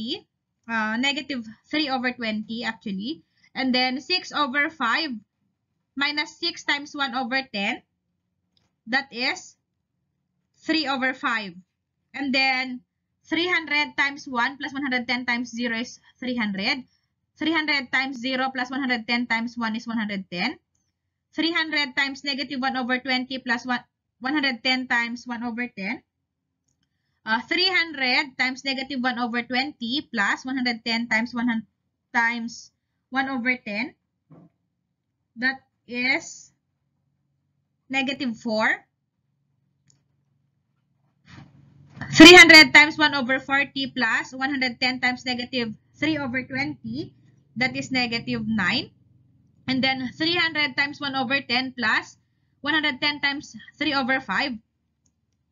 uh, negative 3 over 20 actually. And then 6 over 5 minus 6 times 1 over 10, that is 3 over 5. And then 300 times 1 plus 110 times 0 is 300. 300 times 0 plus 110 times 1 is 110. 300 times negative 1 over 20 plus 1 110 times 1 over 10. Uh, 300 times negative 1 over 20 plus 110 times 1 times 1 over 10. That is negative 4. 300 times 1 over 40 plus 110 times negative 3 over 20. That is negative 9. And then 300 times 1 over 10 plus 110 times 3 over 5,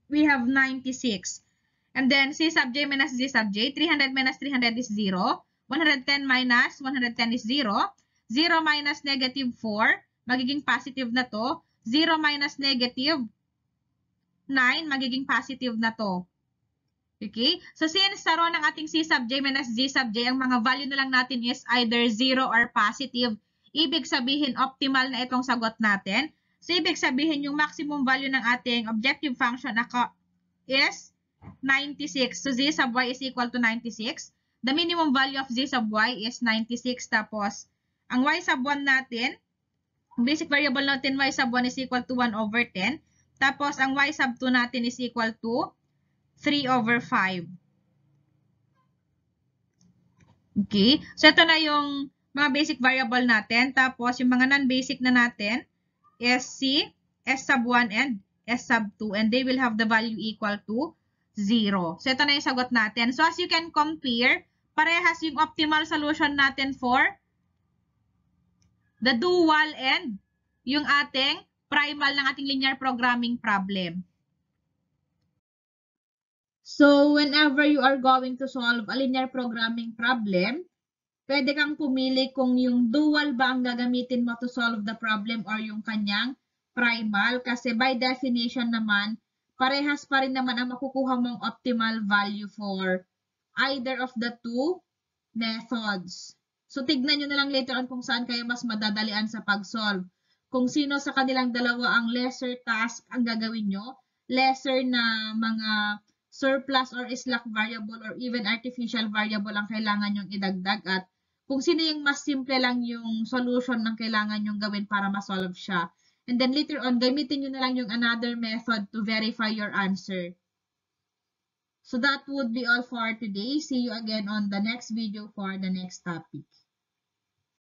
we have 96. And then C sub j minus G sub j, 300 minus 300 is 0. 110 minus 110 is 0. 0 minus negative 4, magiging positive na to. 0 minus negative 9, magiging positive na to. Okay? So, since saro ng ating C sub j minus G sub j, ang mga value na lang natin is either 0 or positive. Ibig sabihin, optimal na itong sagot natin. So, ibig sabihin, yung maximum value ng ating objective function ako is 96. So, z sub y is equal to 96. The minimum value of z sub y is 96. Tapos, ang y sub 1 natin, basic variable natin y sub 1 is equal to 1 over 10. Tapos, ang y sub 2 natin is equal to 3 over 5. Okay. So, ito na yung mga basic variable natin. Tapos, yung mga non-basic na natin, SC, S sub 1, and S sub 2. And they will have the value equal to 0. So, ito na yung sagot natin. So, as you can compare, parehas yung optimal solution natin for the dual and yung ating primal ng ating linear programming problem. So, whenever you are going to solve a linear programming problem, pwede kang pumili kung yung dual ba ang gagamitin mo to solve the problem or yung kanyang primal. Kasi by definition naman, parehas pa rin naman ang makukuha mong optimal value for either of the two methods. So, tignan nyo na lang later on kung saan kayo mas madadalian sa pag-solve. Kung sino sa kanilang dalawa ang lesser task ang gagawin nyo, lesser na mga surplus or slack variable or even artificial variable ang kailangan yung idagdag at kung sino yung mas simple lang yung solution ng kailangan yung gawin para masolve siya. And then later on, gamitin nyo na lang yung another method to verify your answer. So that would be all for today. See you again on the next video for the next topic.